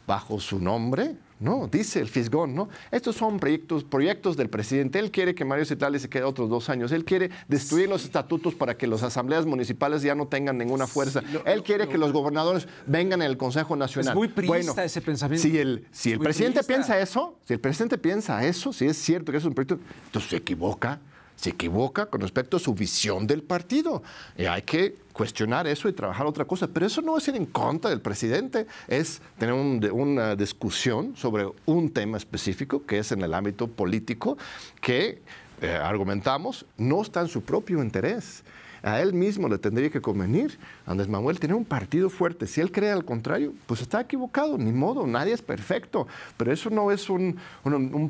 bajo su nombre, ¿no? Dice el Fisgón, ¿no? Estos son proyectos, proyectos del presidente. Él quiere que Mario Citlali se quede otros dos años. Él quiere destruir los estatutos para que las asambleas municipales ya no tengan ninguna fuerza. Él quiere que los gobernadores vengan al Consejo Nacional. Es muy priista ese pensamiento. Si el, si el presidente piensa eso, si el presidente piensa eso, si es cierto que es un proyecto, entonces se equivoca se equivoca con respecto a su visión del partido. Y hay que cuestionar eso y trabajar otra cosa. Pero eso no es ir en contra del presidente, es tener una discusión sobre un tema específico que es en el ámbito político que, eh, argumentamos, no está en su propio interés. A él mismo le tendría que convenir Andrés Manuel tiene un partido fuerte. Si él cree al contrario, pues está equivocado, ni modo, nadie es perfecto. Pero eso no es un,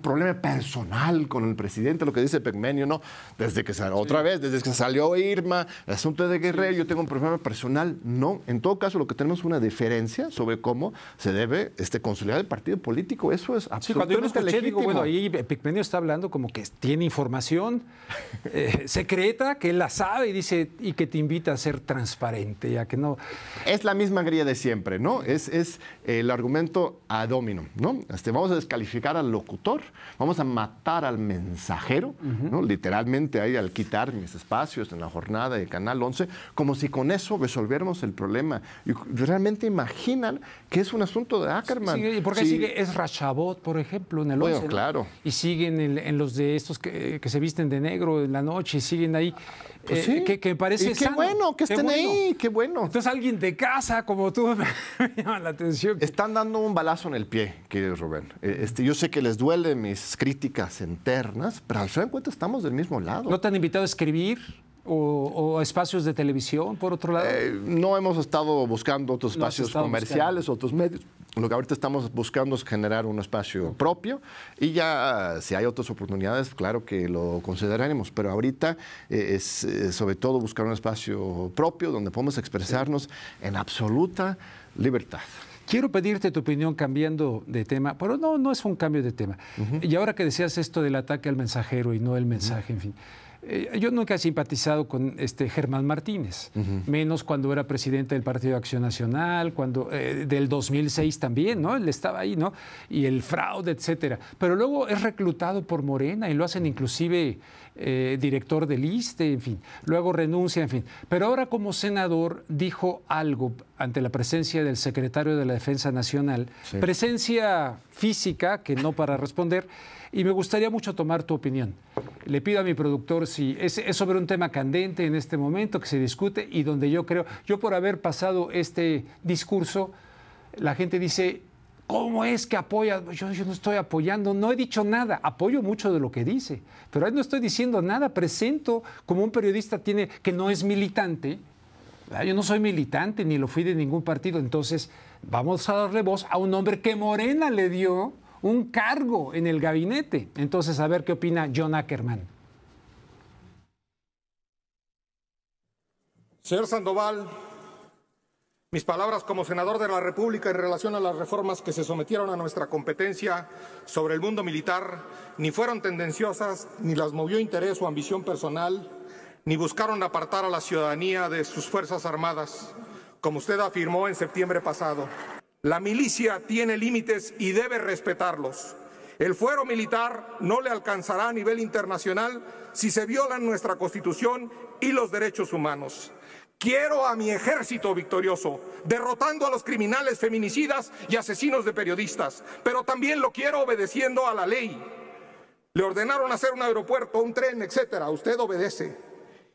problema personal con el presidente, lo que dice Pegmenio, no. Desde que salió, otra vez, desde que salió Irma, el asunto de Guerrero, yo tengo un problema personal. No, en todo caso, lo que tenemos es una diferencia sobre cómo se debe este, consolidar el partido político. Eso es absolutamente legítimo. bueno, ahí está hablando como que tiene información eh, secreta, que él la sabe y dice, y que te invita a ser transparente este, es la misma grilla de siempre, ¿no? Es, eh, el argumento a hominem, ¿no? Este, vamos a descalificar al locutor, vamos a matar al mensajero, ¿no? Literalmente ahí al quitar mis espacios en la jornada de Canal 11, como si con eso resolviéramos el problema. Y realmente imaginan que es un asunto de Ackerman. Ah, sí, ¿Y por qué sigue? Es Rachabot, por ejemplo, en el 11. claro. Y siguen en, los de estos que, que se visten de negro en la noche y siguen ahí. Pues que, parece sano. qué bueno que estén ahí, qué bueno. Entonces alguien de casa como tú me llama la atención. Están dando un balazo en el pie, querido Rubén. Eh, este, yo sé que les duelen mis críticas internas, pero al final de cuentas estamos del mismo lado. ¿No te han invitado a escribir? O, espacios de televisión, por otro lado? Eh, no hemos estado buscando otros espacios comerciales, otros medios. Lo que ahorita estamos buscando es generar un espacio propio y ya eh, si hay otras oportunidades, claro que lo consideraremos, pero ahorita eh, es sobre todo buscar un espacio propio donde podemos expresarnos en absoluta libertad. Quiero pedirte tu opinión cambiando de tema, pero no, no es un cambio de tema. Y ahora que decías esto del ataque al mensajero y no el mensaje, en fin. Eh, yo nunca he simpatizado con este Germán Martínez, menos cuando era presidente del Partido de Acción Nacional, cuando eh, del 2006 también, ¿no? Él estaba ahí, ¿no? Y el fraude, etcétera. Pero luego es reclutado por Morena y lo hacen inclusive eh, director del ISTE, en fin. Luego renuncia, en fin. Pero ahora como senador dijo algo ante la presencia del secretario de la Defensa Nacional, presencia física, que no para responder y me gustaría mucho tomar tu opinión. Le pido a mi productor si es, sobre un tema candente en este momento que se discute y donde yo creo, yo por haber pasado este discurso, la gente dice, ¿cómo es que apoya? Yo, yo no estoy apoyando, no he dicho nada, apoyo mucho de lo que dice, pero ahí no estoy diciendo nada, presento como un periodista tiene que no es militante, yo no soy militante ni lo fui de ningún partido, entonces vamos a darle voz a un hombre que Morena le dio un cargo en el gabinete. Entonces, a ver qué opina John Ackerman. Señor Sandoval, mis palabras como senador de la República en relación a las reformas que se sometieron a nuestra competencia sobre el mundo militar ni fueron tendenciosas, ni las movió interés o ambición personal, ni buscaron apartar a la ciudadanía de sus Fuerzas Armadas, como usted afirmó en septiembre pasado. La milicia tiene límites y debe respetarlos. El fuero militar no le alcanzará a nivel internacional si se violan nuestra Constitución y los derechos humanos. Quiero a mi ejército victorioso, derrotando a los criminales feminicidas y asesinos de periodistas, pero también lo quiero obedeciendo a la ley. Le ordenaron hacer un aeropuerto, un tren, etcétera. Usted obedece.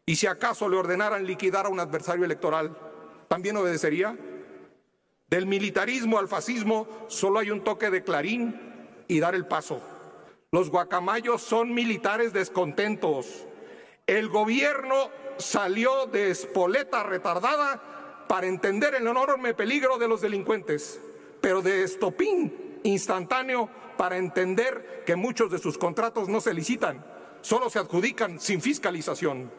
Y si acaso le ordenaran liquidar a un adversario electoral, ¿también obedecería? Del militarismo al fascismo solo hay un toque de clarín y dar el paso. Los guacamayos son militares descontentos. El gobierno salió de espoleta retardada para entender el enorme peligro de los delincuentes, pero de estopín instantáneo para entender que muchos de sus contratos no se licitan, solo se adjudican sin fiscalización.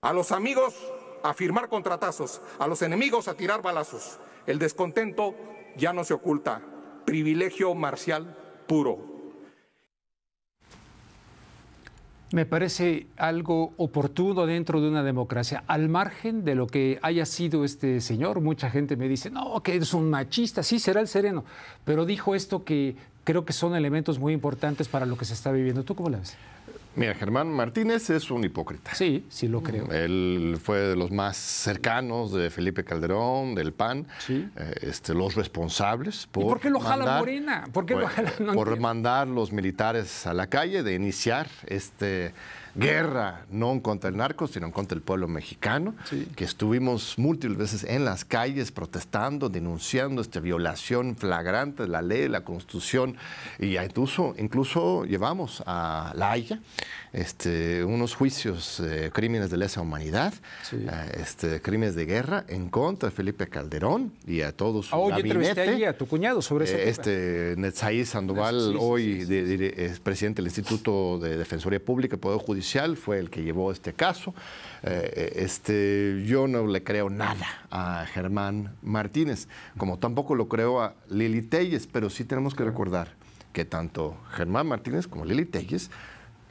A los amigos a firmar contratazos, a los enemigos a tirar balazos. El descontento ya no se oculta. Privilegio marcial puro. Me parece algo oportuno dentro de una democracia, al margen de lo que haya sido este señor. Mucha gente me dice, no, que es un machista, sí, será el sereno, pero dijo esto que creo que son elementos muy importantes para lo que se está viviendo. ¿Tú cómo lo ves? Mira, Germán Martínez es un hipócrita. Sí, sí lo creo. Él fue de los más cercanos de Felipe Calderón, del PAN, eh, este, los responsables por... ¿Y por qué lo jala Morena? ¿Por qué lo jala? por mandar los militares a la calle, de iniciar este guerra, no contra el narco, sino contra el pueblo mexicano, que estuvimos múltiples veces en las calles protestando, denunciando esta violación flagrante de la ley, la constitución, y incluso, incluso llevamos a La Haya este, unos juicios, eh, crímenes de lesa humanidad, eh, este, crímenes de guerra en contra de Felipe Calderón y a todos sus ah, gabinete. a tu cuñado sobre eh, Este Netzaí Sandoval, hoy es presidente del Instituto de Defensoría Pública y Poder Judicial, fue el que llevó este caso. este, yo no le creo nada a Germán Martínez, como tampoco lo creo a Lili Telles, pero sí tenemos que recordar que tanto Germán Martínez como Lili Telles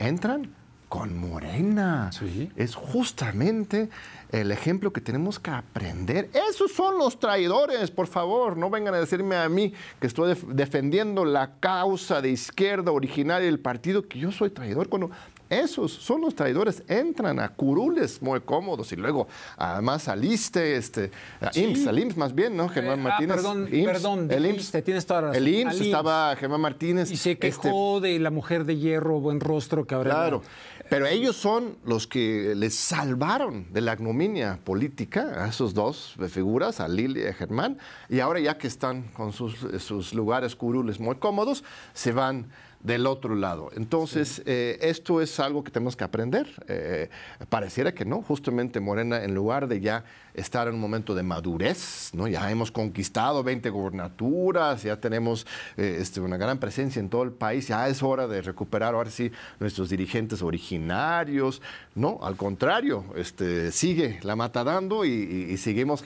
entran con Morena. Es justamente el ejemplo que tenemos que aprender. Esos son los traidores, por favor. No vengan a decirme a mí que estoy defendiendo la causa de izquierda originaria del partido, que yo soy traidor, cuando esos son los traidores, entran a curules muy cómodos y luego además al este, a al IMSS más bien, ¿no? Eh, Germán ah, Martínez. Ah, perdón, perdón, el IMSS, te tienes El estaba Germán Martínez. Y se este, quejó de la mujer de hierro, buen rostro que ahora. Claro, pero ellos son los que les salvaron de la ignominia política a esos dos figuras, a Lili y a Germán, y ahora ya que están con sus, sus lugares curules muy cómodos, se van del otro lado. Entonces, eh, esto es algo que tenemos que aprender. Eh, pareciera que no, justamente Morena, en lugar de ya estar en un momento de madurez, ¿no? ya hemos conquistado 20 gobernaturas, ya tenemos eh, este, una gran presencia en todo el país, ya es hora de recuperar ver si nuestros dirigentes originarios. No, al contrario, este, sigue la mata dando y, seguimos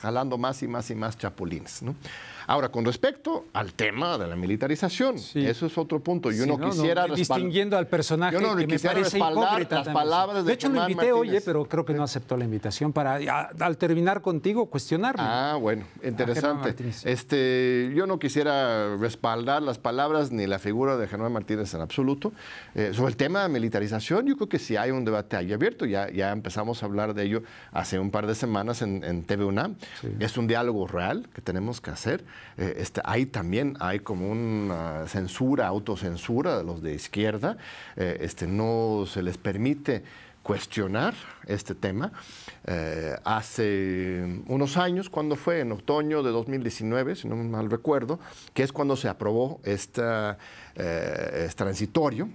jalando más y más y más chapulines. ¿no? Ahora, con respecto al tema de la militarización, eso es otro punto. Yo no, quisiera... respaldar... distinguiendo al personaje yo no, que me Las palabras de, de hecho, lo invité, hoy, oye, pero creo que no aceptó la invitación para, al terminar contigo, cuestionarme. Ah, bueno, interesante. Este, yo no quisiera respaldar las palabras ni la figura de Germán Martínez en absoluto. Eh, sobre el tema de militarización, yo creo que sí hay un debate ahí abierto. Ya, ya empezamos a hablar de ello hace un par de semanas en, en TV Es un diálogo real que tenemos que hacer. Eh, este, hay ahí también hay como una censura, autocensura de los de izquierda, eh, este, no se les permite cuestionar este tema. Eh, hace unos años, cuando fue en otoño de 2019, si no mal recuerdo, que es cuando se aprobó este transitorio,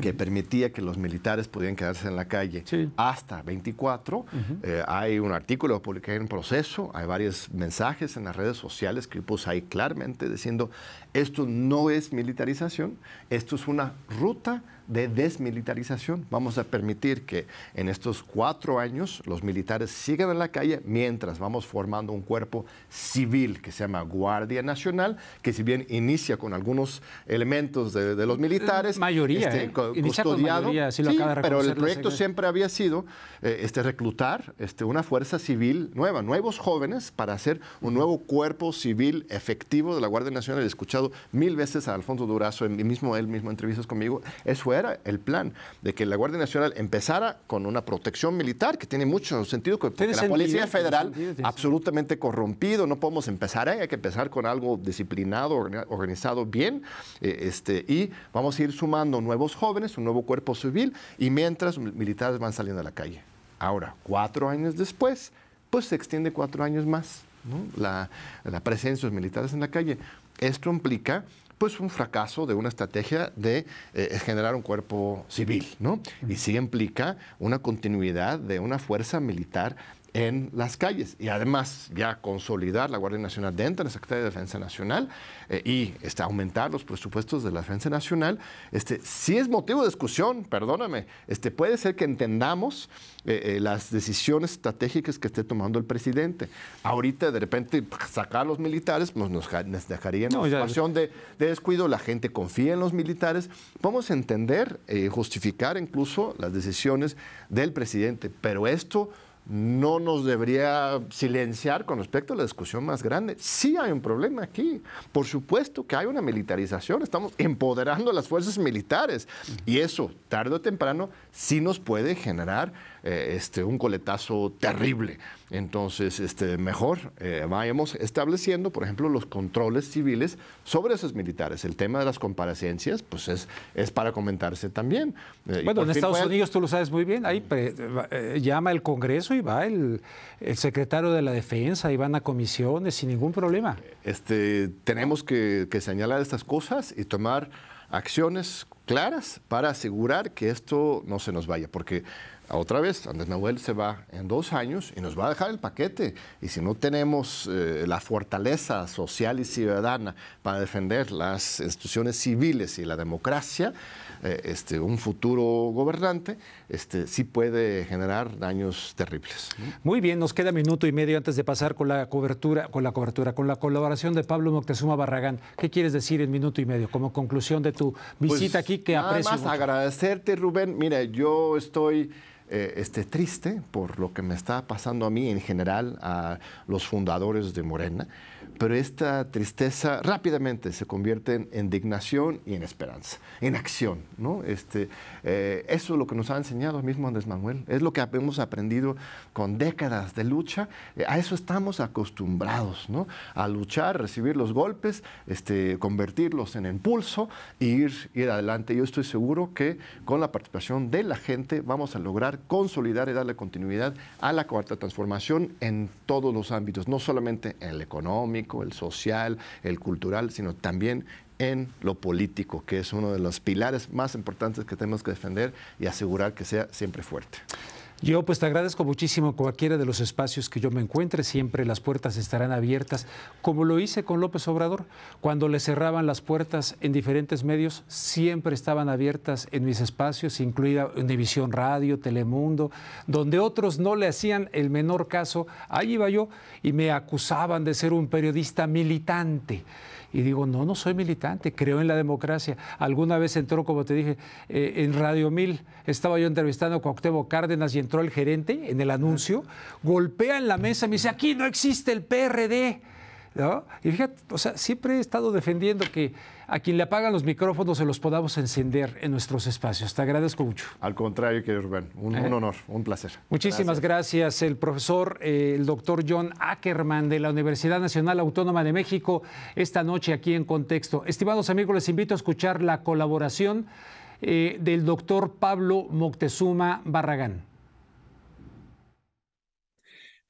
que permitía que los militares pudieran quedarse en la calle hasta 24. Eh, hay un artículo publicado en proceso, hay varios mensajes en las redes sociales que puso ahí claramente diciendo, esto no es militarización, esto es una ruta de desmilitarización. Vamos a permitir que en estos cuatro años los militares sigan en la calle mientras vamos formando un cuerpo civil que se llama Guardia Nacional, que si bien inicia con algunos elementos de, los militares, mayoría, custodiado, pero el proyecto siempre había sido eh, este, reclutar este, una fuerza civil nueva, nuevos jóvenes para hacer un nuevo cuerpo civil efectivo de la Guardia Nacional. He escuchado mil veces a Alfonso Durazo, en, mismo él mismo entrevistas conmigo, eso era el plan, de que la Guardia Nacional empezara con una protección militar, que tiene mucho sentido, porque la Policía Federal absolutamente corrompido, no podemos empezar ahí, hay que empezar con algo disciplinado, organizado bien, eh, este, y vamos a ir sumando nuevos jóvenes, un nuevo cuerpo civil, y mientras militares van saliendo a la calle. Ahora, cuatro años después, pues se extiende cuatro años más la, la presencia de los militares en la calle. Esto implica pues un fracaso de una estrategia de eh, generar un cuerpo civil, ¿no? Y sí implica una continuidad de una fuerza militar en las calles y además ya consolidar la Guardia Nacional dentro de la Secretaría de Defensa Nacional eh, y está aumentar los presupuestos de la Defensa Nacional, este, sí es motivo de discusión, perdóname, este, puede ser que entendamos eh, eh, las decisiones estratégicas que esté tomando el presidente. Ahorita de repente sacar a los militares pues nos, dejaría en una situación de, de, descuido, la gente confía en los militares, vamos a entender, justificar incluso las decisiones del presidente, pero esto no nos debería silenciar con respecto a la discusión más grande. Sí hay un problema aquí. Por supuesto que hay una militarización. Estamos empoderando a las fuerzas militares. Y eso, tarde o temprano, sí nos puede generar eh, este, un coletazo terrible. Entonces, este, mejor eh, vayamos estableciendo, por ejemplo, los controles civiles sobre esos militares. El tema de las comparecencias, pues es, es para comentarse también. Eh, bueno, en Estados Unidos tú lo sabes muy bien, ahí llama el Congreso y va el, secretario de la Defensa y van a comisiones sin ningún problema. Este, tenemos que, que señalar estas cosas y tomar acciones claras para asegurar que esto no se nos vaya, porque otra vez, Andrés Manuel se va en dos años y nos va a dejar el paquete. Y si no tenemos eh, la fortaleza social y ciudadana para defender las instituciones civiles y la democracia, eh, este, un futuro gobernante este, sí puede generar daños terribles. Muy bien, nos queda minuto y medio antes de pasar con la cobertura, con la cobertura, con la colaboración de Pablo Moctezuma Barragán. ¿Qué quieres decir en minuto y medio como conclusión de tu pues, visita aquí que Nada agradecerte, Rubén. Mira, yo estoy este triste por lo que me está pasando a mí en general, a los fundadores de Morena, pero esta tristeza rápidamente se convierte en indignación y en esperanza, en acción. ¿no? Este, eh, eso es lo que nos ha enseñado mismo Andrés Manuel, es lo que hemos aprendido con décadas de lucha, eh, a eso estamos acostumbrados, a luchar, recibir los golpes, este, convertirlos en impulso e ir, ir adelante. Yo estoy seguro que con la participación de la gente vamos a lograr consolidar y darle continuidad a la cuarta transformación en todos los ámbitos, no solamente en el económico, el social, el cultural, sino también en lo político, que es uno de los pilares más importantes que tenemos que defender y asegurar que sea siempre fuerte. Yo pues te agradezco muchísimo cualquiera de los espacios que yo me encuentre, siempre las puertas estarán abiertas, como lo hice con López Obrador, cuando le cerraban las puertas en diferentes medios, siempre estaban abiertas en mis espacios, incluida Univisión Radio, Telemundo, donde otros no le hacían el menor caso, ahí iba yo y me acusaban de ser un periodista militante y digo, no, no soy militante, creo en la democracia. Alguna vez entró, como te dije, eh, en Radio Mil, estaba yo entrevistando con Octavo Cárdenas y entró el gerente en el anuncio, golpea en la mesa y me dice, aquí no existe el PRD. ¿No? Y fíjate, o sea, siempre he estado defendiendo que a quien le apagan los micrófonos se los podamos encender en nuestros espacios. Te agradezco mucho. Al contrario, querido Rubén, un, eh. honor, un placer. Muchísimas gracias. El profesor, eh, el doctor John Ackerman de la Universidad Nacional Autónoma de México, esta noche aquí en Contexto. Estimados amigos, les invito a escuchar la colaboración eh, del doctor Pablo Moctezuma Barragán.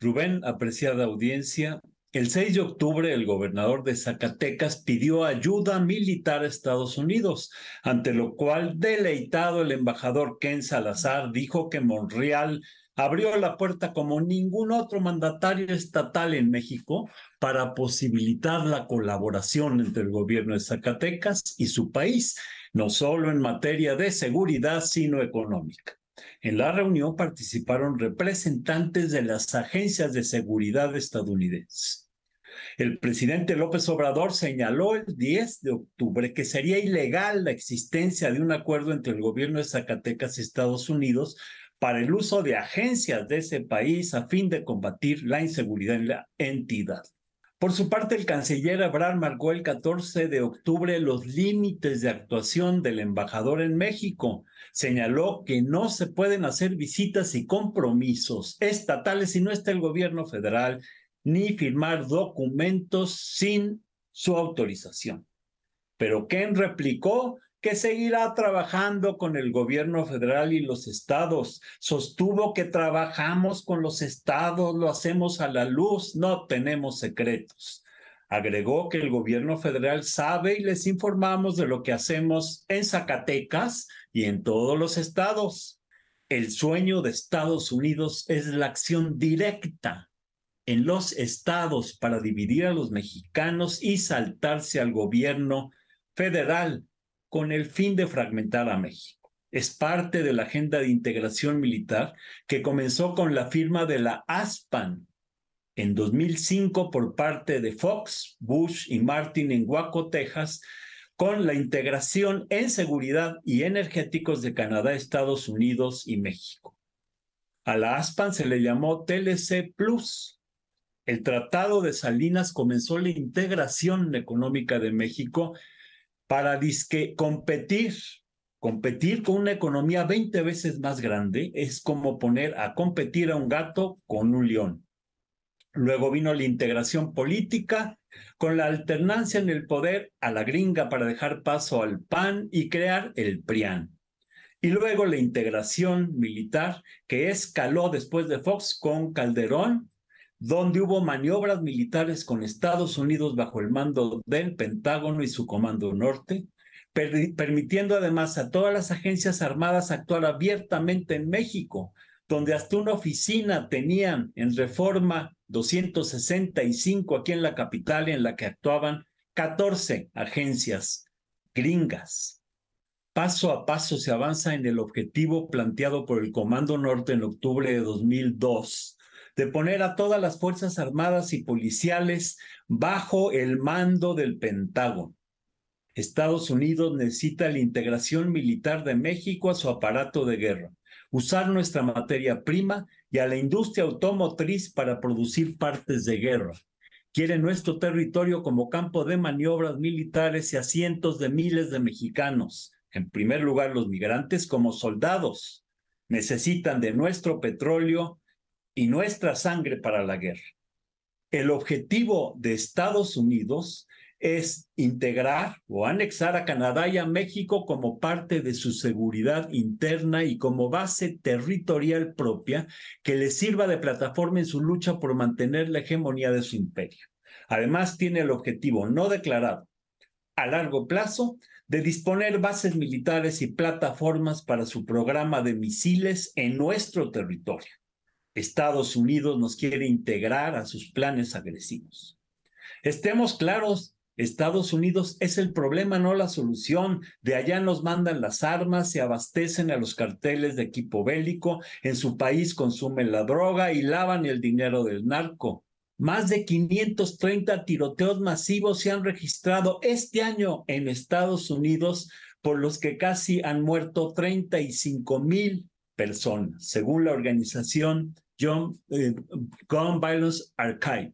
Rubén, apreciada audiencia, el 6 de octubre, el gobernador de Zacatecas pidió ayuda militar a Estados Unidos, ante lo cual, deleitado, el embajador Ken Salazar dijo que Montreal abrió la puerta como ningún otro mandatario estatal en México para posibilitar la colaboración entre el gobierno de Zacatecas y su país, no solo en materia de seguridad, sino económica. En la reunión participaron representantes de las agencias de seguridad estadounidenses. El presidente López Obrador señaló el 10 de octubre que sería ilegal la existencia de un acuerdo entre el gobierno de Zacatecas y Estados Unidos para el uso de agencias de ese país a fin de combatir la inseguridad en la entidad. Por su parte, el canciller Abraham marcó el 14 de octubre los límites de actuación del embajador en México. Señaló que no se pueden hacer visitas y compromisos estatales si no está el gobierno federal ni firmar documentos sin su autorización. Pero Ken replicó que seguirá trabajando con el gobierno federal y los estados. Sostuvo que trabajamos con los estados, lo hacemos a la luz, no tenemos secretos. Agregó que el gobierno federal sabe y les informamos de lo que hacemos en Zacatecas y en todos los estados. El sueño de Estados Unidos es la acción directa en los estados para dividir a los mexicanos y saltarse al gobierno federal con el fin de fragmentar a México. Es parte de la agenda de integración militar que comenzó con la firma de la ASPAN en 2005 por parte de Fox, Bush y Martin en Waco, Texas, con la integración en seguridad y energéticos de Canadá, Estados Unidos y México. A la ASPAN se le llamó TLC Plus, el Tratado de Salinas comenzó la integración económica de México para disque competir. Competir con una economía 20 veces más grande es como poner a competir a un gato con un león. Luego vino la integración política con la alternancia en el poder a la gringa para dejar paso al PAN y crear el PRIAN. Y luego la integración militar que escaló después de Fox con Calderón donde hubo maniobras militares con Estados Unidos bajo el mando del Pentágono y su Comando Norte, permitiendo además a todas las agencias armadas actuar abiertamente en México, donde hasta una oficina tenían en Reforma 265 aquí en la capital en la que actuaban 14 agencias gringas. Paso a paso se avanza en el objetivo planteado por el Comando Norte en octubre de 2002 de poner a todas las Fuerzas Armadas y Policiales bajo el mando del Pentágono. Estados Unidos necesita la integración militar de México a su aparato de guerra, usar nuestra materia prima y a la industria automotriz para producir partes de guerra. Quiere nuestro territorio como campo de maniobras militares y a cientos de miles de mexicanos, en primer lugar los migrantes, como soldados. Necesitan de nuestro petróleo, y nuestra sangre para la guerra. El objetivo de Estados Unidos es integrar o anexar a Canadá y a México como parte de su seguridad interna y como base territorial propia que le sirva de plataforma en su lucha por mantener la hegemonía de su imperio. Además, tiene el objetivo no declarado a largo plazo de disponer bases militares y plataformas para su programa de misiles en nuestro territorio. Estados Unidos nos quiere integrar a sus planes agresivos. Estemos claros, Estados Unidos es el problema, no la solución. De allá nos mandan las armas, se abastecen a los carteles de equipo bélico, en su país consumen la droga y lavan el dinero del narco. Más de 530 tiroteos masivos se han registrado este año en Estados Unidos, por los que casi han muerto 35 mil personas, según la organización John, eh, Archive.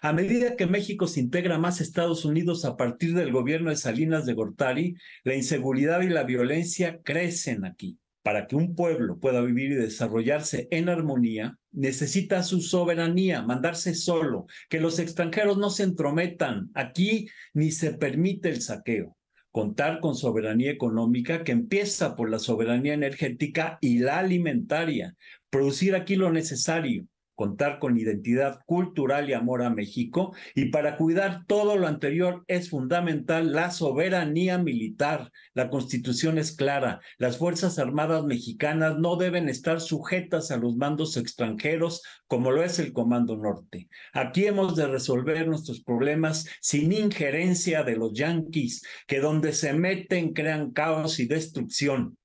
A medida que México se integra más a Estados Unidos a partir del gobierno de Salinas de Gortari, la inseguridad y la violencia crecen aquí. Para que un pueblo pueda vivir y desarrollarse en armonía, necesita su soberanía, mandarse solo, que los extranjeros no se entrometan aquí ni se permite el saqueo. Contar con soberanía económica que empieza por la soberanía energética y la alimentaria, producir aquí lo necesario, contar con identidad cultural y amor a México, y para cuidar todo lo anterior es fundamental la soberanía militar. La constitución es clara, las Fuerzas Armadas mexicanas no deben estar sujetas a los mandos extranjeros como lo es el Comando Norte. Aquí hemos de resolver nuestros problemas sin injerencia de los yanquis, que donde se meten crean caos y destrucción.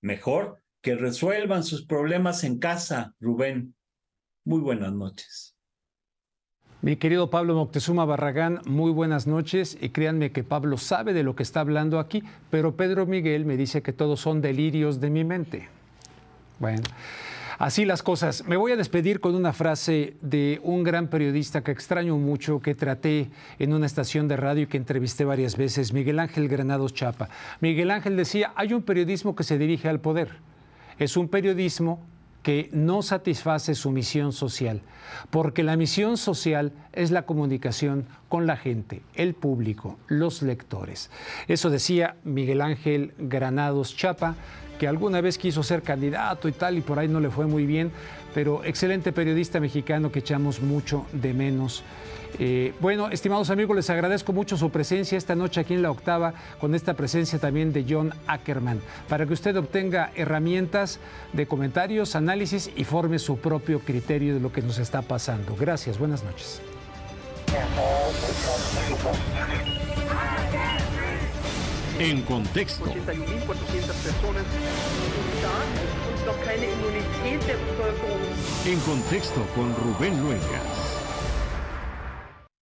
Mejor que resuelvan sus problemas en casa, Rubén. Muy buenas noches. Mi querido Pablo Moctezuma Barragán, muy buenas noches y créanme que Pablo sabe de lo que está hablando aquí, pero Pedro Miguel me dice que todos son delirios de mi mente. Bueno, así las cosas. Me voy a despedir con una frase de un gran periodista que extraño mucho, que traté en una estación de radio y que entrevisté varias veces, Miguel Ángel Granados Chapa. Miguel Ángel decía, hay un periodismo que se dirige al poder es un periodismo que no satisface su misión social, porque la misión social es la comunicación con la gente, el público, los lectores. Eso decía Miguel Ángel Granados Chapa, que alguna vez quiso ser candidato y tal, y por ahí no le fue muy bien, pero excelente periodista mexicano que echamos mucho de menos. Eh, bueno, estimados amigos, les agradezco mucho su presencia esta noche aquí en la octava, con esta presencia también de John Ackerman, para que usted obtenga herramientas de comentarios, análisis y forme su propio criterio de lo que nos está pasando. Gracias, buenas noches. En contexto doch keine Immunität der Bevölkerung. En contexto con Rubén Luengas.